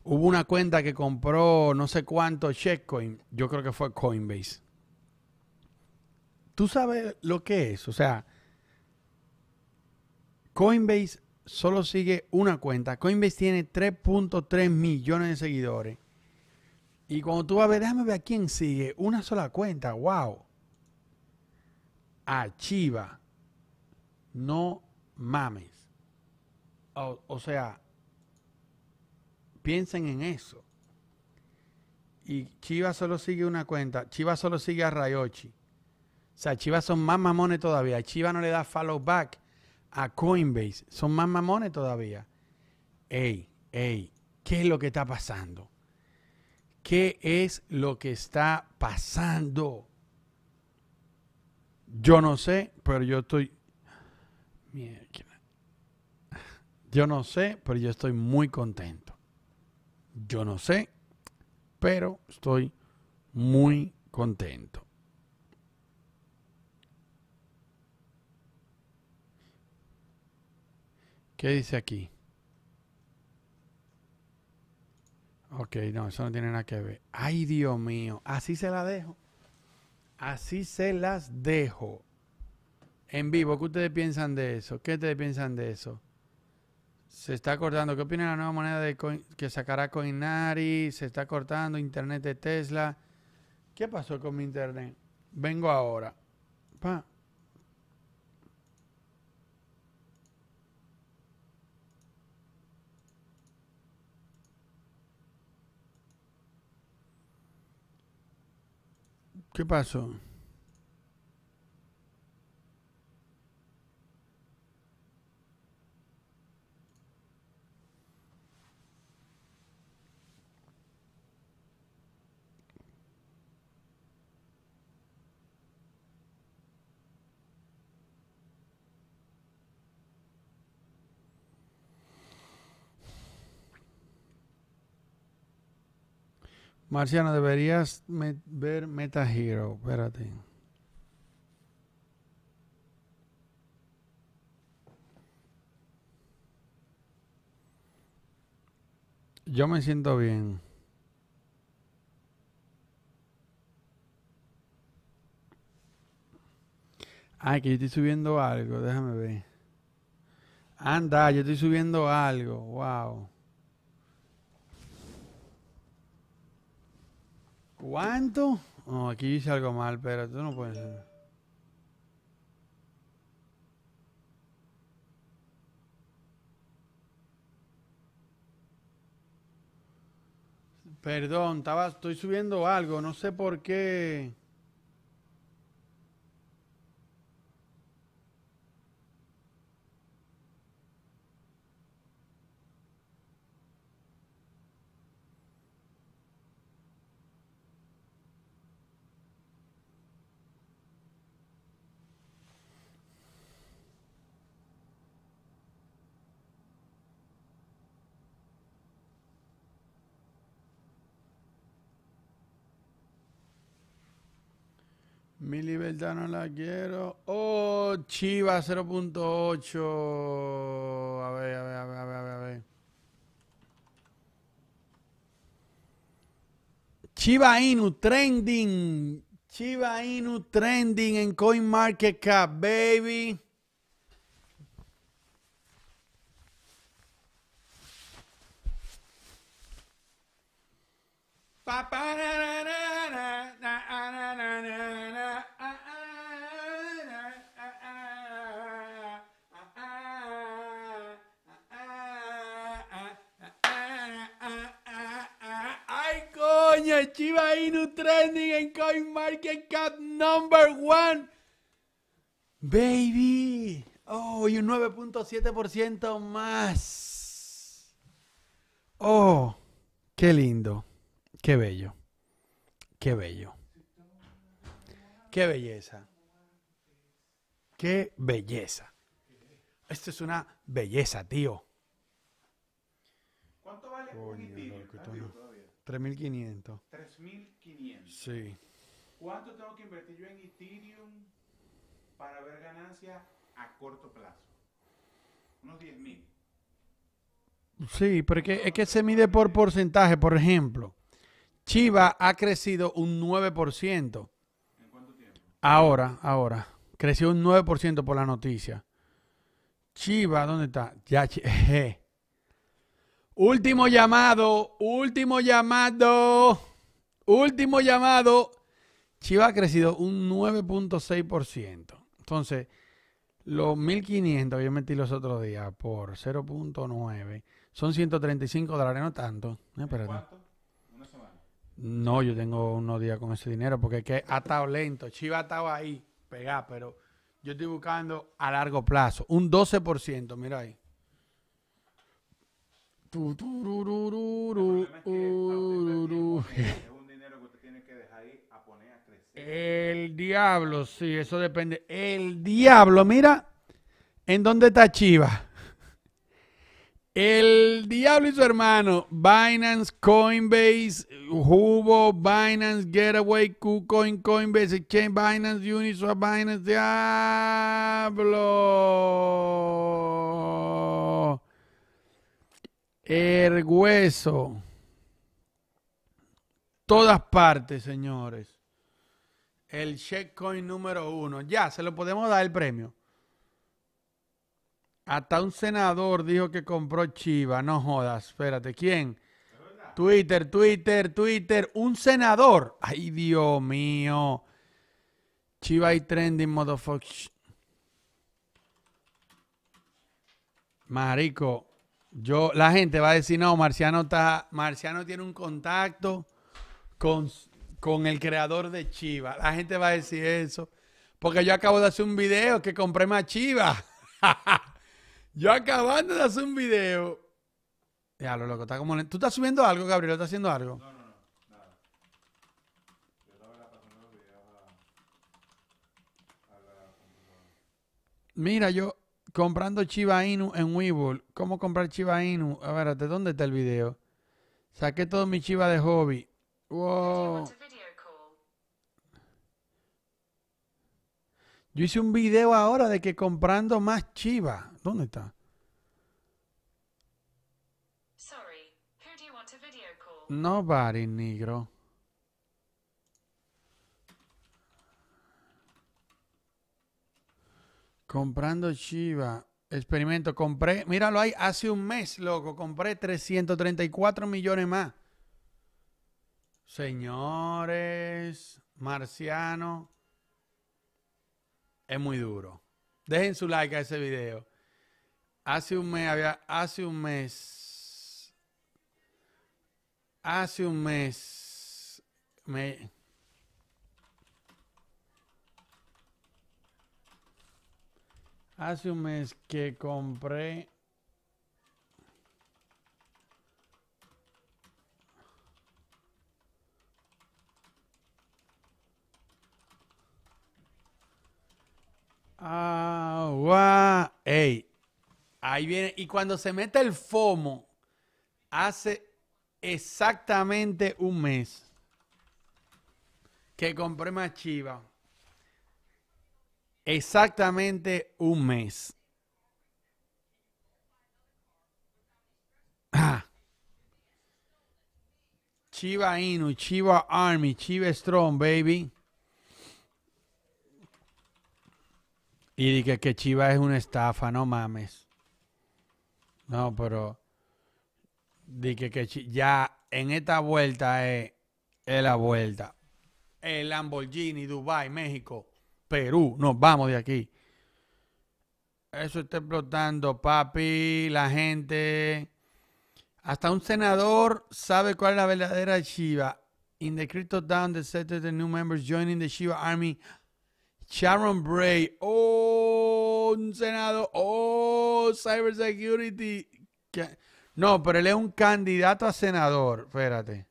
Speaker 1: Hubo una cuenta que compró no sé cuánto checkcoin, yo creo que fue Coinbase. ¿Tú sabes lo que es? O sea, Coinbase solo sigue una cuenta. Coinbase tiene 3.3 millones de seguidores. Y cuando tú vas a ver, déjame ver a quién sigue, una sola cuenta, wow. Archiva. No mames. O, o sea, Piensen en eso. Y Chivas solo sigue una cuenta. Chivas solo sigue a Rayochi. O sea, Chivas son más mamones todavía. Chivas no le da follow back a Coinbase. Son más mamones todavía. Ey, ey, ¿qué es lo que está pasando? ¿Qué es lo que está pasando? Yo no sé, pero yo estoy. Yo no sé, pero yo estoy muy contento. Yo no sé, pero estoy muy contento. ¿Qué dice aquí? Ok, no, eso no tiene nada que ver. Ay, Dios mío, así se la dejo. Así se las dejo. En vivo, ¿qué ustedes piensan de eso? ¿Qué ustedes piensan de eso? Se está cortando. ¿Qué opina la nueva moneda de que sacará Coinari? Se está cortando internet de Tesla. ¿Qué pasó con mi internet? Vengo ahora. Pa. ¿Qué pasó? Marciano, deberías ver Meta Hero. Espérate. Yo me siento bien. Ay, que yo estoy subiendo algo, déjame ver. Anda, yo estoy subiendo algo, wow. ¿Cuánto? Oh, aquí hice algo mal, pero tú no puedes. Perdón, estaba, estoy subiendo algo, no sé por qué. Mi libertad no la quiero. Oh, Chiva 0.8. A ver, a ver, a ver, a ver, a ver. Chiva Inu trending. Chiva Inu trending en CoinMarketCap, baby. Pa, baby. Chiva Chiba Inu trending en CoinMarketCap number one. Baby. Oh, y un 9.7% más. Oh, qué lindo. Qué bello. Qué bello. Qué belleza. Qué belleza. Esto es una belleza, tío. ¿Cuánto vale 3.500. 3.500. Sí. ¿Cuánto tengo que invertir yo en Ethereum para ver ganancias a corto plazo? Unos 10.000. Sí, porque es que se mide por porcentaje. Por ejemplo, Chiva ha crecido un 9%. ¿En cuánto tiempo? Ahora, ahora. Creció un 9% por la noticia. Chiva, ¿dónde está? Ya, che. Último llamado, último llamado, último llamado. Chiva ha crecido un 9.6%. Entonces, los 1.500 yo metí los otros días por 0.9 son 135 dólares, no tanto. Eh, ¿Cuánto? No, yo tengo unos días con ese dinero porque que ha estado lento. Chiva ha estado ahí, pegado, pero yo estoy buscando a largo plazo. Un 12%, mira ahí el El diablo, sí, eso depende. El diablo, mira, ¿en dónde está Chiva? El diablo y su hermano, Binance, Coinbase, Hubo, Binance, Getaway, KuCoin, Coinbase, Exchange, Binance, Uniswap, Binance, Diablo el hueso, todas partes, señores. El check coin número uno. Ya, se lo podemos dar el premio. Hasta un senador dijo que compró Chiva. No jodas, espérate. ¿Quién? Twitter, Twitter, Twitter. Un senador. Ay, Dios mío. Chiva y trending, motherfucker. Marico, yo, la gente va a decir, no, Marciano está, Marciano tiene un contacto con, el creador de Chiva. La gente va a decir eso. Porque yo acabo de hacer un video que compré más Chiva. yo acabando de hacer un video. Ya, lo loco, está como... ¿Tú estás subiendo algo, Gabriel? ¿Estás haciendo algo? No, no, no. Nada. Mira, yo comprando chiva Inu en Webull. ¿Cómo comprar chiva Inu? A ver, ¿de dónde está el video? Saqué todo mi Chiva de hobby. Wow. Yo hice un video ahora de que comprando más Chiva. ¿Dónde está? Nobody, negro. Comprando Chiva. Experimento, compré, míralo ahí, hace un mes, loco, compré 334 millones más. Señores, marciano, es muy duro. Dejen su like a ese video. Hace un mes había, hace un mes, hace un mes, me, Hace un mes que compré Ey. Ahí viene. Y cuando se mete el FOMO, hace exactamente un mes que compré más chiva exactamente un mes. Chiva Inu, Chiva Army, Chiva Strong, baby. Y dije que Chiva es una estafa, no mames. No, pero dije que ya en esta vuelta es, es la vuelta. El Lamborghini, Dubai, México. Perú, nos vamos de aquí. Eso está explotando, papi, la gente. Hasta un senador sabe cuál es la verdadera Shiva. In the crypto down, the set of the new members joining the Shiva Army. Sharon Bray. Oh, un senador. Oh, cybersecurity. No, pero él es un candidato a senador. Espérate.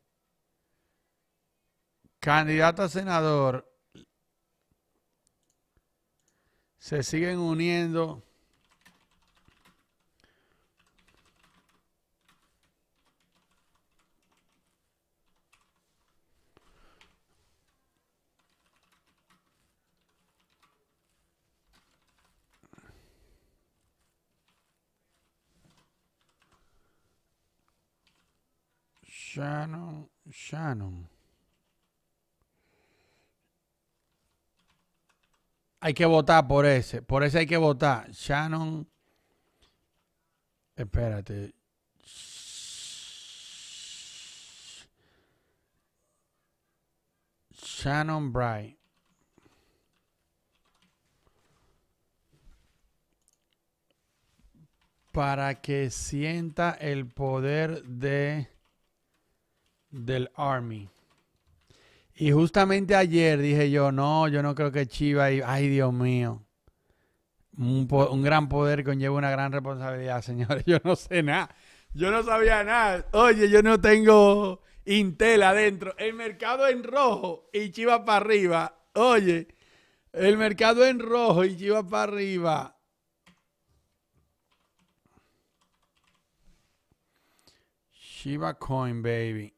Speaker 1: Candidato a senador. se siguen uniendo. Shannon, Shannon. Hay que votar por ese. Por ese hay que votar. Shannon. Espérate. Shannon Bright. Para que sienta el poder de del Army. Y justamente ayer dije yo, no, yo no creo que Chiva y... ay Dios mío, un, gran poder conlleva una gran responsabilidad, señores. Yo no sé nada, yo no sabía nada. Oye, yo no tengo Intel adentro, el mercado en rojo y Chiva para arriba. Oye, el mercado en rojo y chiva para arriba. Chiva Coin, baby.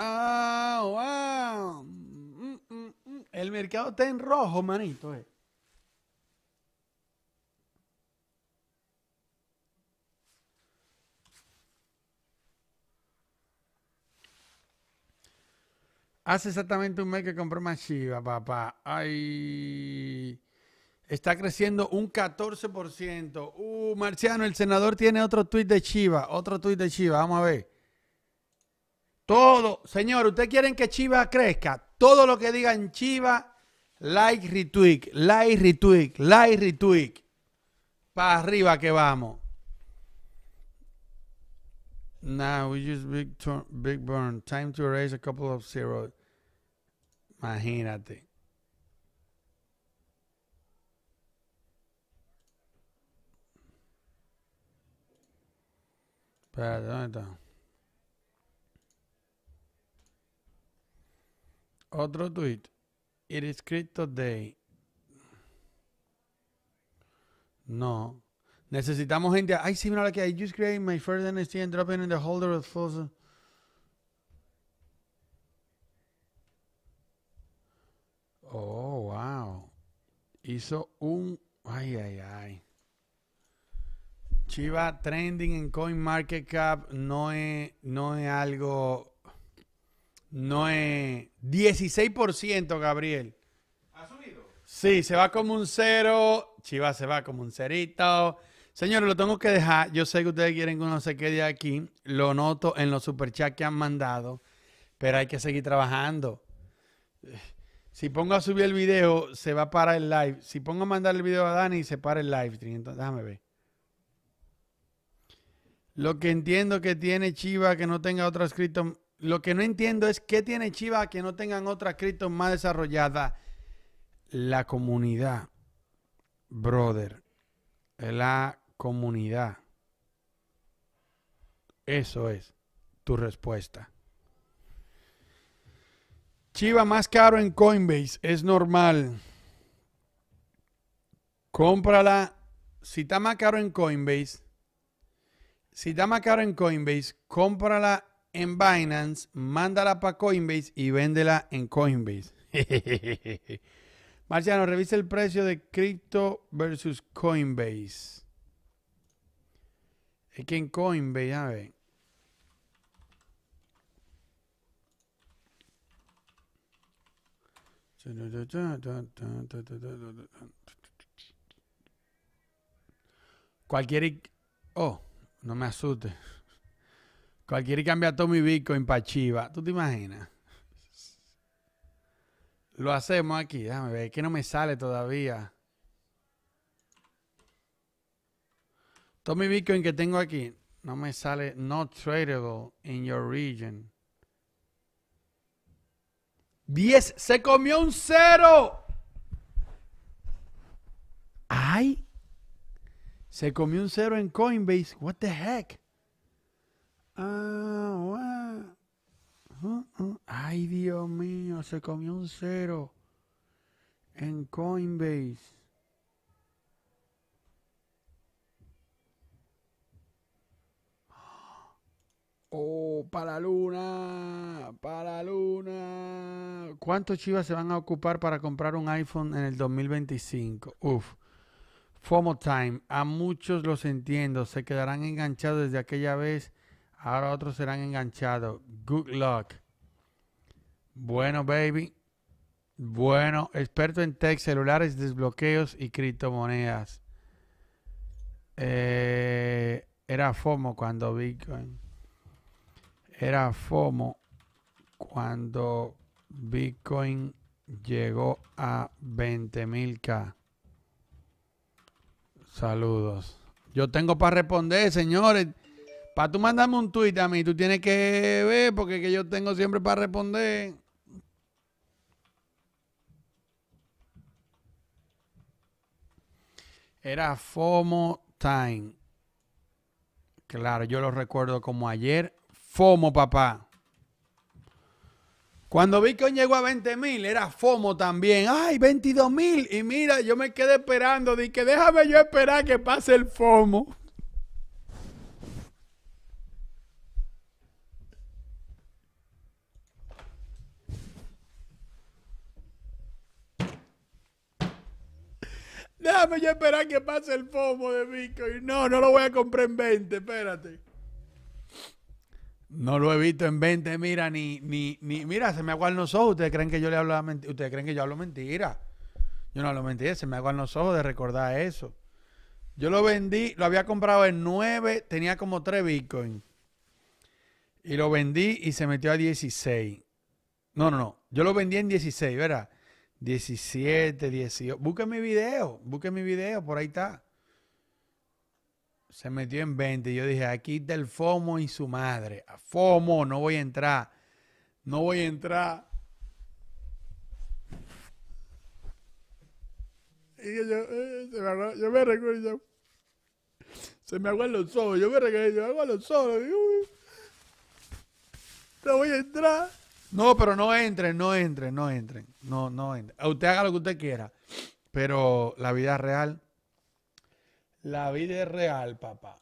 Speaker 1: Ah, wow. Mm, mm, mm, el mercado está en rojo, manito. Eh. Hace exactamente un mes que compré más Chiva, papá. Ay. Está creciendo un 14%. Uh, Marciano, el senador tiene otro tuit de Chiva. Otro tuit de Chiva. Vamos a ver. Todo, señor, ¿usted quieren que Chiva crezca? Todo lo que digan Chiva, like, retweet, like, retweet, like, retweet. Pa' arriba que vamos. Now we use big, burn. Time to erase a couple of zeros. Imagínate. Espérate, ¿dónde está? Otro tweet. It is crypto day. No. Necesitamos gente. Ay, sí, mira lo que I just created my first NFT and dropping in the holder of fossil. Oh, wow. Hizo un. Ay, ay, ay. Chiva trending en CoinMarketCap no es, no es algo no es 16%, Gabriel. ¿Ha subido? Sí, se va como un cero. Chiva se va como un cerito. Señores, lo tengo que dejar. Yo sé que ustedes quieren que uno se quede aquí. Lo noto en los superchats que han mandado. Pero hay que seguir trabajando. Si pongo a subir el video, se va para el live. Si pongo a mandar el video a Dani, se para el live Entonces, déjame ver. Lo que entiendo que tiene Chiva que no tenga otro escrito lo que no entiendo es qué tiene Chiva que no tengan otra cripto más desarrollada. La comunidad, brother. La comunidad. Eso es tu respuesta. Chiva más caro en Coinbase, es normal. Cómprala. Si está más caro en Coinbase, si está más caro en Coinbase, cómprala en Binance, mándala para Coinbase y véndela en Coinbase. Marciano, revisa el precio de cripto versus Coinbase. Es que en Coinbase, a Cualquier... Oh, no me asustes Cualquiera cambia todo mi Bitcoin para Chiva. ¿Tú te imaginas? Lo hacemos aquí. Déjame ver. Es que no me sale todavía. Todo mi Bitcoin que tengo aquí. No me sale. No tradable in your region. 10. Se comió un cero. Ay. Se comió un cero en Coinbase. What the heck? Ah, mm, mm. Ay, Dios mío, se comió un cero en Coinbase. Oh, para la Luna, para Luna. ¿Cuántos chivas se van a ocupar para comprar un iPhone en el 2025? Uf. FOMO Time. A muchos los entiendo. Se quedarán enganchados desde aquella vez Ahora otros serán enganchados. Good luck. Bueno, baby. Bueno, experto en tech, celulares, desbloqueos y criptomonedas. Eh, era FOMO cuando Bitcoin. Era FOMO cuando Bitcoin llegó a 20.000K. Saludos. Yo tengo para responder, señores. Para tú mandarme un tuit a mí, tú tienes que ver porque que yo tengo siempre para responder. Era FOMO Time. Claro, yo lo recuerdo como ayer. FOMO, papá. Cuando vi que llegó a 20.000, mil, era FOMO también. ¡Ay, 22 mil! Y mira, yo me quedé esperando. Dije, déjame yo esperar que pase el FOMO. Déjame yo esperar que pase el FOMO de Bitcoin. No, no lo voy a comprar en 20, espérate. No lo he visto en 20, mira, ni, ni, ni, mira, se me aguan los ojos. Ustedes creen que yo le hablo mentira. Ustedes creen que yo hablo mentira. Yo no hablo mentira, se me aguan los ojos de recordar eso. Yo lo vendí, lo había comprado en 9, tenía como 3 Bitcoin. Y lo vendí y se metió a 16. No, no, no. Yo lo vendí en 16, ¿verdad? 17, 18. Busquen mi video, busquen mi video, por ahí está. Se metió en 20. Yo dije, aquí está el FOMO y su madre. A FOMO, no voy a entrar. No voy a entrar. Y yo, me, yo me recuerdo, se me en los ojos, yo me recuerdo, yo me aguan los ojos. no voy a entrar. No, pero no entren, no entren, no entren. No, no entren. Usted haga lo que usted quiera. Pero la vida real. La vida es real, papá.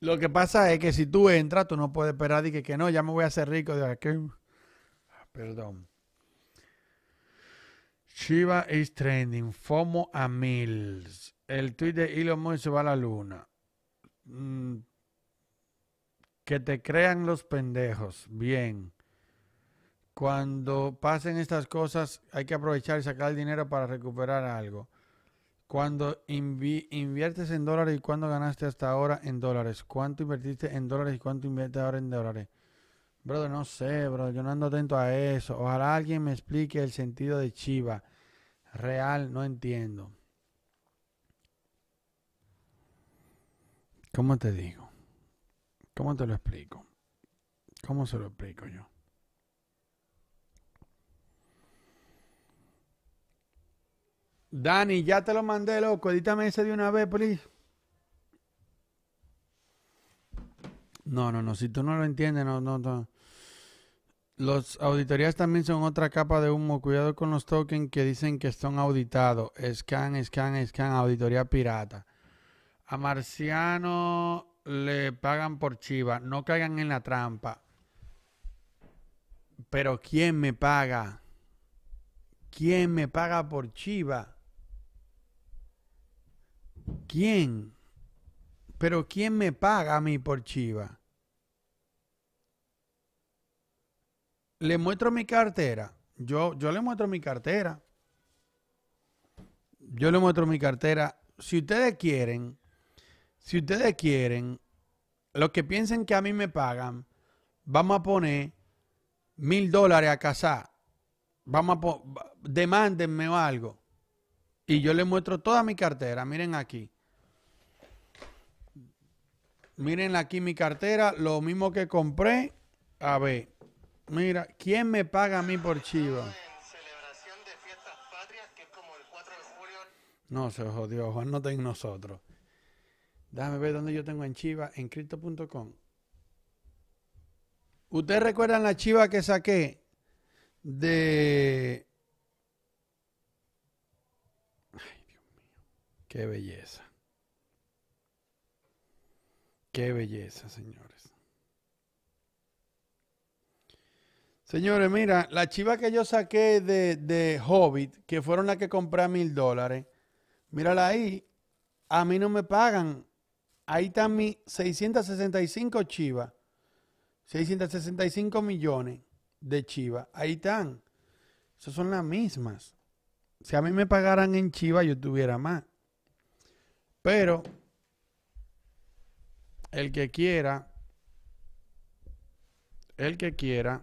Speaker 1: Lo que pasa es que si tú entras, tú no puedes esperar y que, no, ya me voy a hacer rico. Ah, perdón. Shiva is trending. FOMO a Mills. El tweet de Elon Musk se va a la luna. Mm. Que te crean los pendejos. Bien. Cuando pasen estas cosas, hay que aprovechar y sacar el dinero para recuperar algo. Cuando inviertes en dólares y cuando ganaste hasta ahora en dólares. ¿Cuánto invertiste en dólares y cuánto inviertes ahora en dólares? Brother, no sé, bro, Yo no ando atento a eso. Ojalá alguien me explique el sentido de Chiva. Real, no entiendo. ¿Cómo te digo? ¿Cómo te lo explico? ¿Cómo se lo explico yo? Dani, ya te lo mandé, loco. Edítame ese de una vez, please. No, no, no. Si tú no lo entiendes, no, no, no. Los auditorías también son otra capa de humo. Cuidado con los tokens que dicen que están auditados. Scan, scan, scan, auditoría pirata. A Marciano le pagan por chiva. No caigan en la trampa. Pero ¿quién me paga? ¿Quién me paga por chiva? ¿Quién? Pero ¿quién me paga a mí por Chiva? Le muestro mi cartera. Yo, yo le muestro mi cartera. Yo le muestro mi cartera. Si ustedes quieren, si ustedes quieren, los que piensen que a mí me pagan, vamos a poner mil dólares a cazar. Vamos a demándenme o algo. Y yo le muestro toda mi cartera. Miren aquí. Miren aquí mi cartera. Lo mismo que compré. A ver. Mira, ¿quién me paga a mí por Chiva? No, se jodió. Juan no tengo nosotros. Déjame ver dónde yo tengo en Chiva. En cripto.com. ¿Ustedes recuerdan la chiva que saqué de Qué belleza. Qué belleza, señores. Señores, mira, la chiva que yo saqué de, Hobbit, que fueron las que compré a mil dólares, mírala ahí, a mí no me pagan. Ahí están mis 665 chivas, 665 millones de chivas, ahí están. Esas son las mismas. Si a mí me pagaran en chivas, yo tuviera más. Pero el que quiera, el que quiera,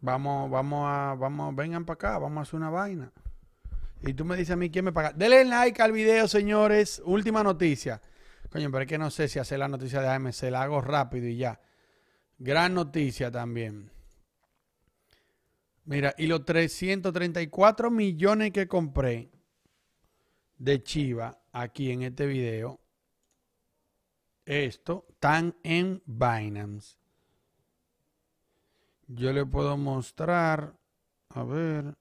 Speaker 1: vamos, vamos a, vamos, vengan para acá, vamos a hacer una vaina. Y tú me dices a mí quién me paga. Denle like al video, señores. Última noticia. Coño, pero es que no sé si hacer la noticia de AMC. La hago rápido y ya. Gran noticia también. Mira, y los 334 millones que compré de Chiva aquí en este video esto, están en Binance. Yo le puedo mostrar, a ver.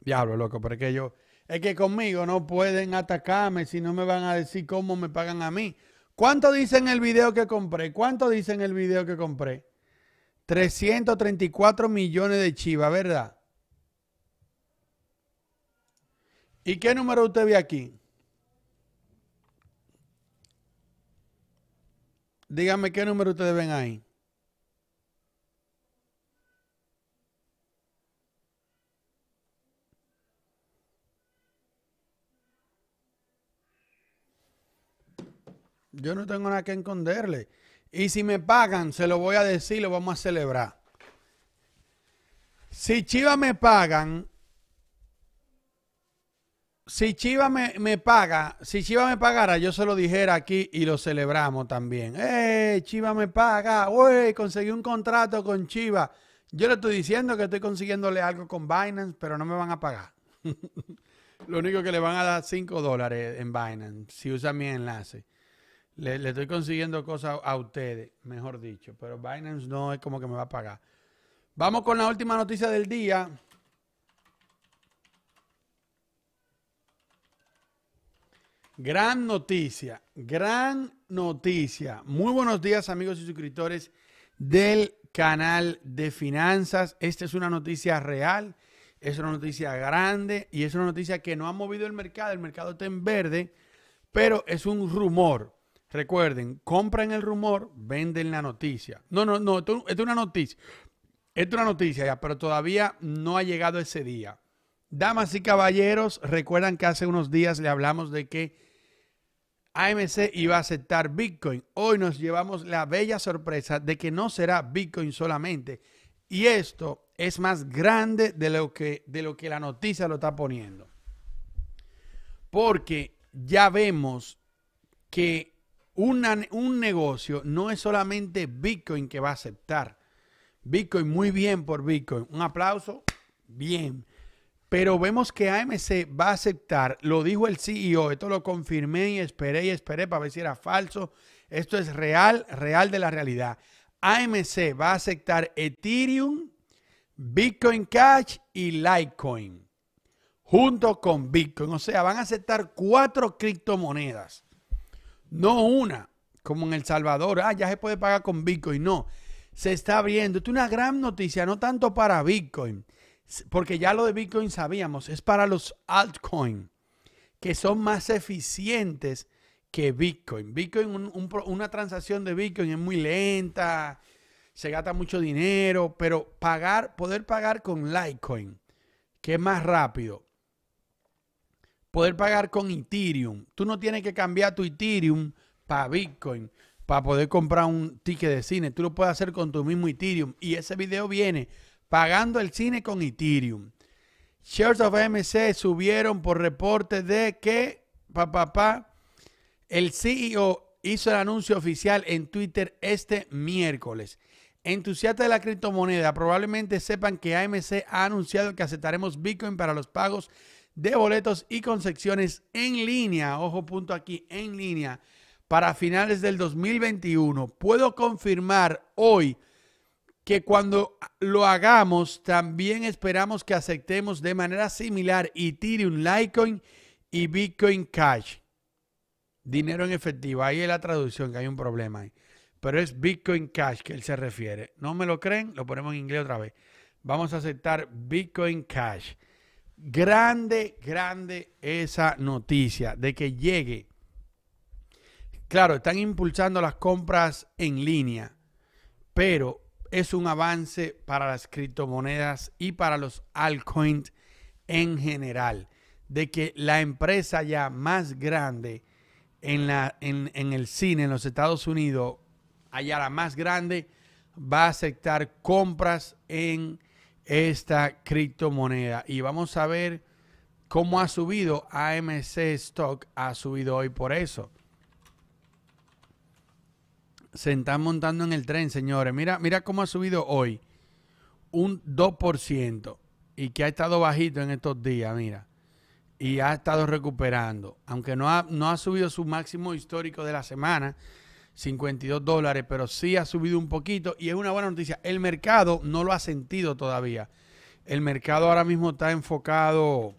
Speaker 1: Diablo, loco, porque yo, es que conmigo no pueden atacarme si no me van a decir cómo me pagan a mí. ¿Cuánto dicen el video que compré? ¿Cuánto dicen el video que compré? 334 millones de chivas, ¿verdad? ¿Y qué número usted ve aquí? Dígame qué número ustedes ven ahí. Yo no tengo nada que esconderle. Y si me pagan, se lo voy a decir, lo vamos a celebrar. Si Chivas me pagan, si Chiva me, paga, si Chiva me pagara, yo se lo dijera aquí y lo celebramos también. ¡Eh, Chiva me paga! ¡Uy, conseguí un contrato con Chiva! Yo le estoy diciendo que estoy consiguiéndole algo con Binance, pero no me van a pagar. lo único que le van a dar 5 dólares en Binance, si usa mi enlace. Le, le estoy consiguiendo cosas a ustedes, mejor dicho, pero Binance no es como que me va a pagar. Vamos con la última noticia del día. Gran noticia, gran noticia. Muy buenos días amigos y suscriptores del canal de finanzas. Esta es una noticia real, es una noticia grande y es una noticia que no ha movido el mercado. El mercado está en verde, pero es un rumor. Recuerden, compran el rumor, venden la noticia. No, no, no, es una noticia. es una noticia ya, pero todavía no ha llegado ese día. Damas y caballeros, recuerdan que hace unos días le hablamos de que AMC iba a aceptar Bitcoin. Hoy nos llevamos la bella sorpresa de que no será Bitcoin solamente. Y esto es más grande de lo que, de lo que la noticia lo está poniendo. Porque ya vemos que un negocio no es solamente Bitcoin que va a aceptar. Bitcoin, muy bien por Bitcoin. Un aplauso, bien. Pero vemos que AMC va a aceptar, lo dijo el CEO, esto lo confirmé y esperé y esperé para ver si era falso. Esto es real, real de la realidad. AMC va a aceptar Ethereum, Bitcoin Cash y Litecoin junto con Bitcoin. O sea, van a aceptar cuatro criptomonedas, no una, como en El Salvador. Ah, ya se puede pagar con Bitcoin. No, se está abriendo. Esto es una gran noticia, no tanto para Bitcoin, porque ya lo de Bitcoin sabíamos, es para los altcoins, que son más eficientes que Bitcoin. Bitcoin, una transacción de Bitcoin es muy lenta, se gasta mucho dinero, pero pagar, poder pagar con Litecoin, que es más rápido, poder pagar con Ethereum. Tú no tienes que cambiar tu Ethereum para Bitcoin para poder comprar un ticket de cine. Tú lo puedes hacer con tu mismo Ethereum. Y ese video viene pagando el cine con Ethereum. Shares of AMC subieron por reporte de que, papá, el CEO hizo el anuncio oficial en Twitter este miércoles. Entusiastas de la criptomoneda probablemente sepan que AMC ha anunciado que aceptaremos Bitcoin para los pagos de boletos y concepciones en línea. Ojo, punto aquí, en línea para finales del 2021. Puedo confirmar hoy que cuando lo hagamos también esperamos que aceptemos de manera similar y un Litecoin y Bitcoin Cash. Dinero en efectivo. Ahí es la traducción que hay un problema ahí. Pero es Bitcoin Cash que él se refiere. ¿No me lo creen? Lo ponemos en inglés otra vez. Vamos a aceptar Bitcoin Cash. Grande, grande esa noticia de que llegue. Claro, están impulsando las compras en línea, pero es un avance para las criptomonedas y para los altcoins en general, de que la empresa ya más grande en, el cine en los Estados Unidos, allá la más grande, va a aceptar compras en esta criptomoneda. Y vamos a ver cómo ha subido AMC Stock, ha subido hoy por eso se están montando en el tren, señores. Mira, mira cómo ha subido hoy un 2% y que ha estado bajito en estos días, mira. Y ha estado recuperando, aunque no ha, no ha subido su máximo histórico de la semana, 52 dólares, pero sí ha subido un poquito y es una buena noticia. El mercado no lo ha sentido todavía. El mercado ahora mismo está enfocado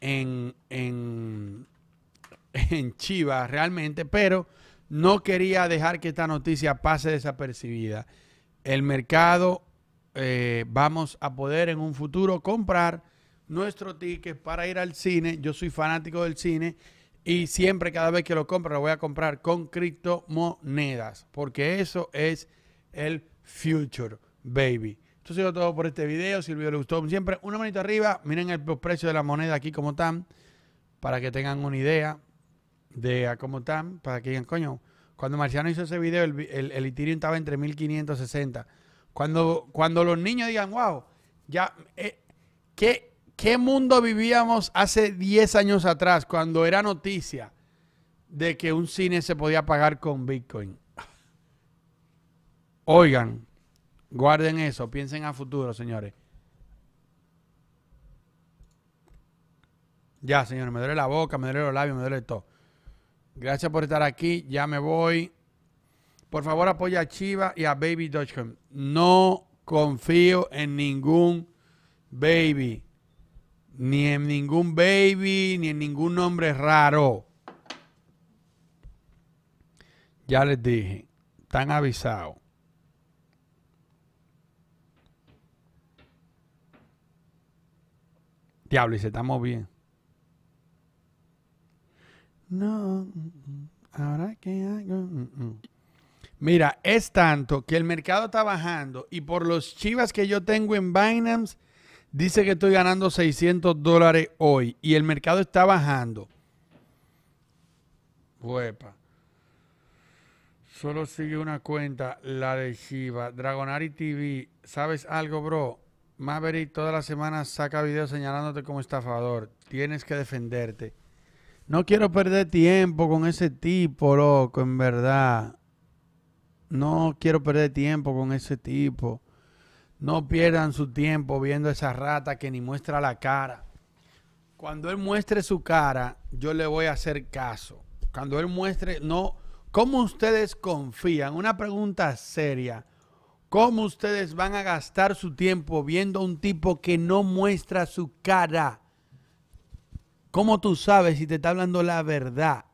Speaker 1: en, en, en Chivas realmente, pero no quería dejar que esta noticia pase desapercibida. El mercado eh, vamos a poder en un futuro comprar nuestro ticket para ir al cine. Yo soy fanático del cine y siempre cada vez que lo compro lo voy a comprar con criptomonedas porque eso es el future, baby. Esto ha sido todo por este video. Si el video les gustó, siempre una manita arriba. Miren el, precio de la moneda aquí como están para que tengan una idea de están, para que digan, coño, cuando Marciano hizo ese video, el, el, Ethereum estaba entre 1560. Cuando, cuando los niños digan, wow, ya, eh, ¿qué, ¿qué mundo vivíamos hace 10 años atrás cuando era noticia de que un cine se podía pagar con Bitcoin? Oigan, guarden eso, piensen a futuro, señores. Ya, señores, me duele la boca, me duele los labios, me duele todo. Gracias por estar aquí. Ya me voy. Por favor, apoya a Chiva y a Baby Dogecoin. No confío en ningún baby. Ni en ningún baby, ni en ningún nombre raro. Ya les dije, están avisados. Diablo, y se estamos bien. No, ahora que hago. Mm, mm. Mira, es tanto que el mercado está bajando y por los chivas que yo tengo en Binance, dice que estoy ganando 600 dólares hoy y el mercado está bajando. Huepa. Solo sigue una cuenta, la de Shiva. Dragonari TV. ¿Sabes algo, bro? Maverick todas las semanas saca videos señalándote como estafador. Tienes que defenderte. No quiero perder tiempo con ese tipo, loco, en verdad. No quiero perder tiempo con ese tipo. No pierdan su tiempo viendo esa rata que ni muestra la cara. Cuando él muestre su cara, yo le voy a hacer caso. Cuando él muestre, no. ¿Cómo ustedes confían? Una pregunta seria. ¿Cómo ustedes van a gastar su tiempo viendo a un tipo que no muestra su cara? ¿Cómo tú sabes si te está hablando la verdad?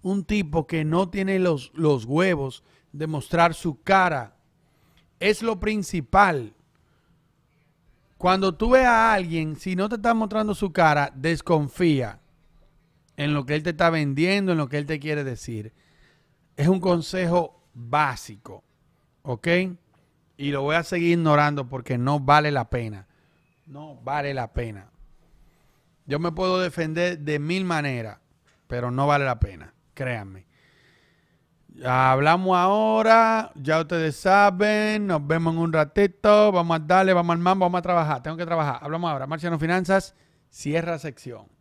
Speaker 1: Un tipo que no tiene los, huevos de mostrar su cara es lo principal. Cuando tú ve a alguien, si no te está mostrando su cara, desconfía en lo que él te está vendiendo, en lo que él te quiere decir. Es un consejo básico, ¿ok? Y lo voy a seguir ignorando porque no vale la pena. No vale la pena. Yo me puedo defender de mil maneras, pero no vale la pena, créanme. hablamos ahora, ya ustedes saben, nos vemos en un ratito, vamos a darle, vamos al man, vamos a trabajar, tengo que trabajar. Hablamos ahora, Marciano Finanzas, cierra sección.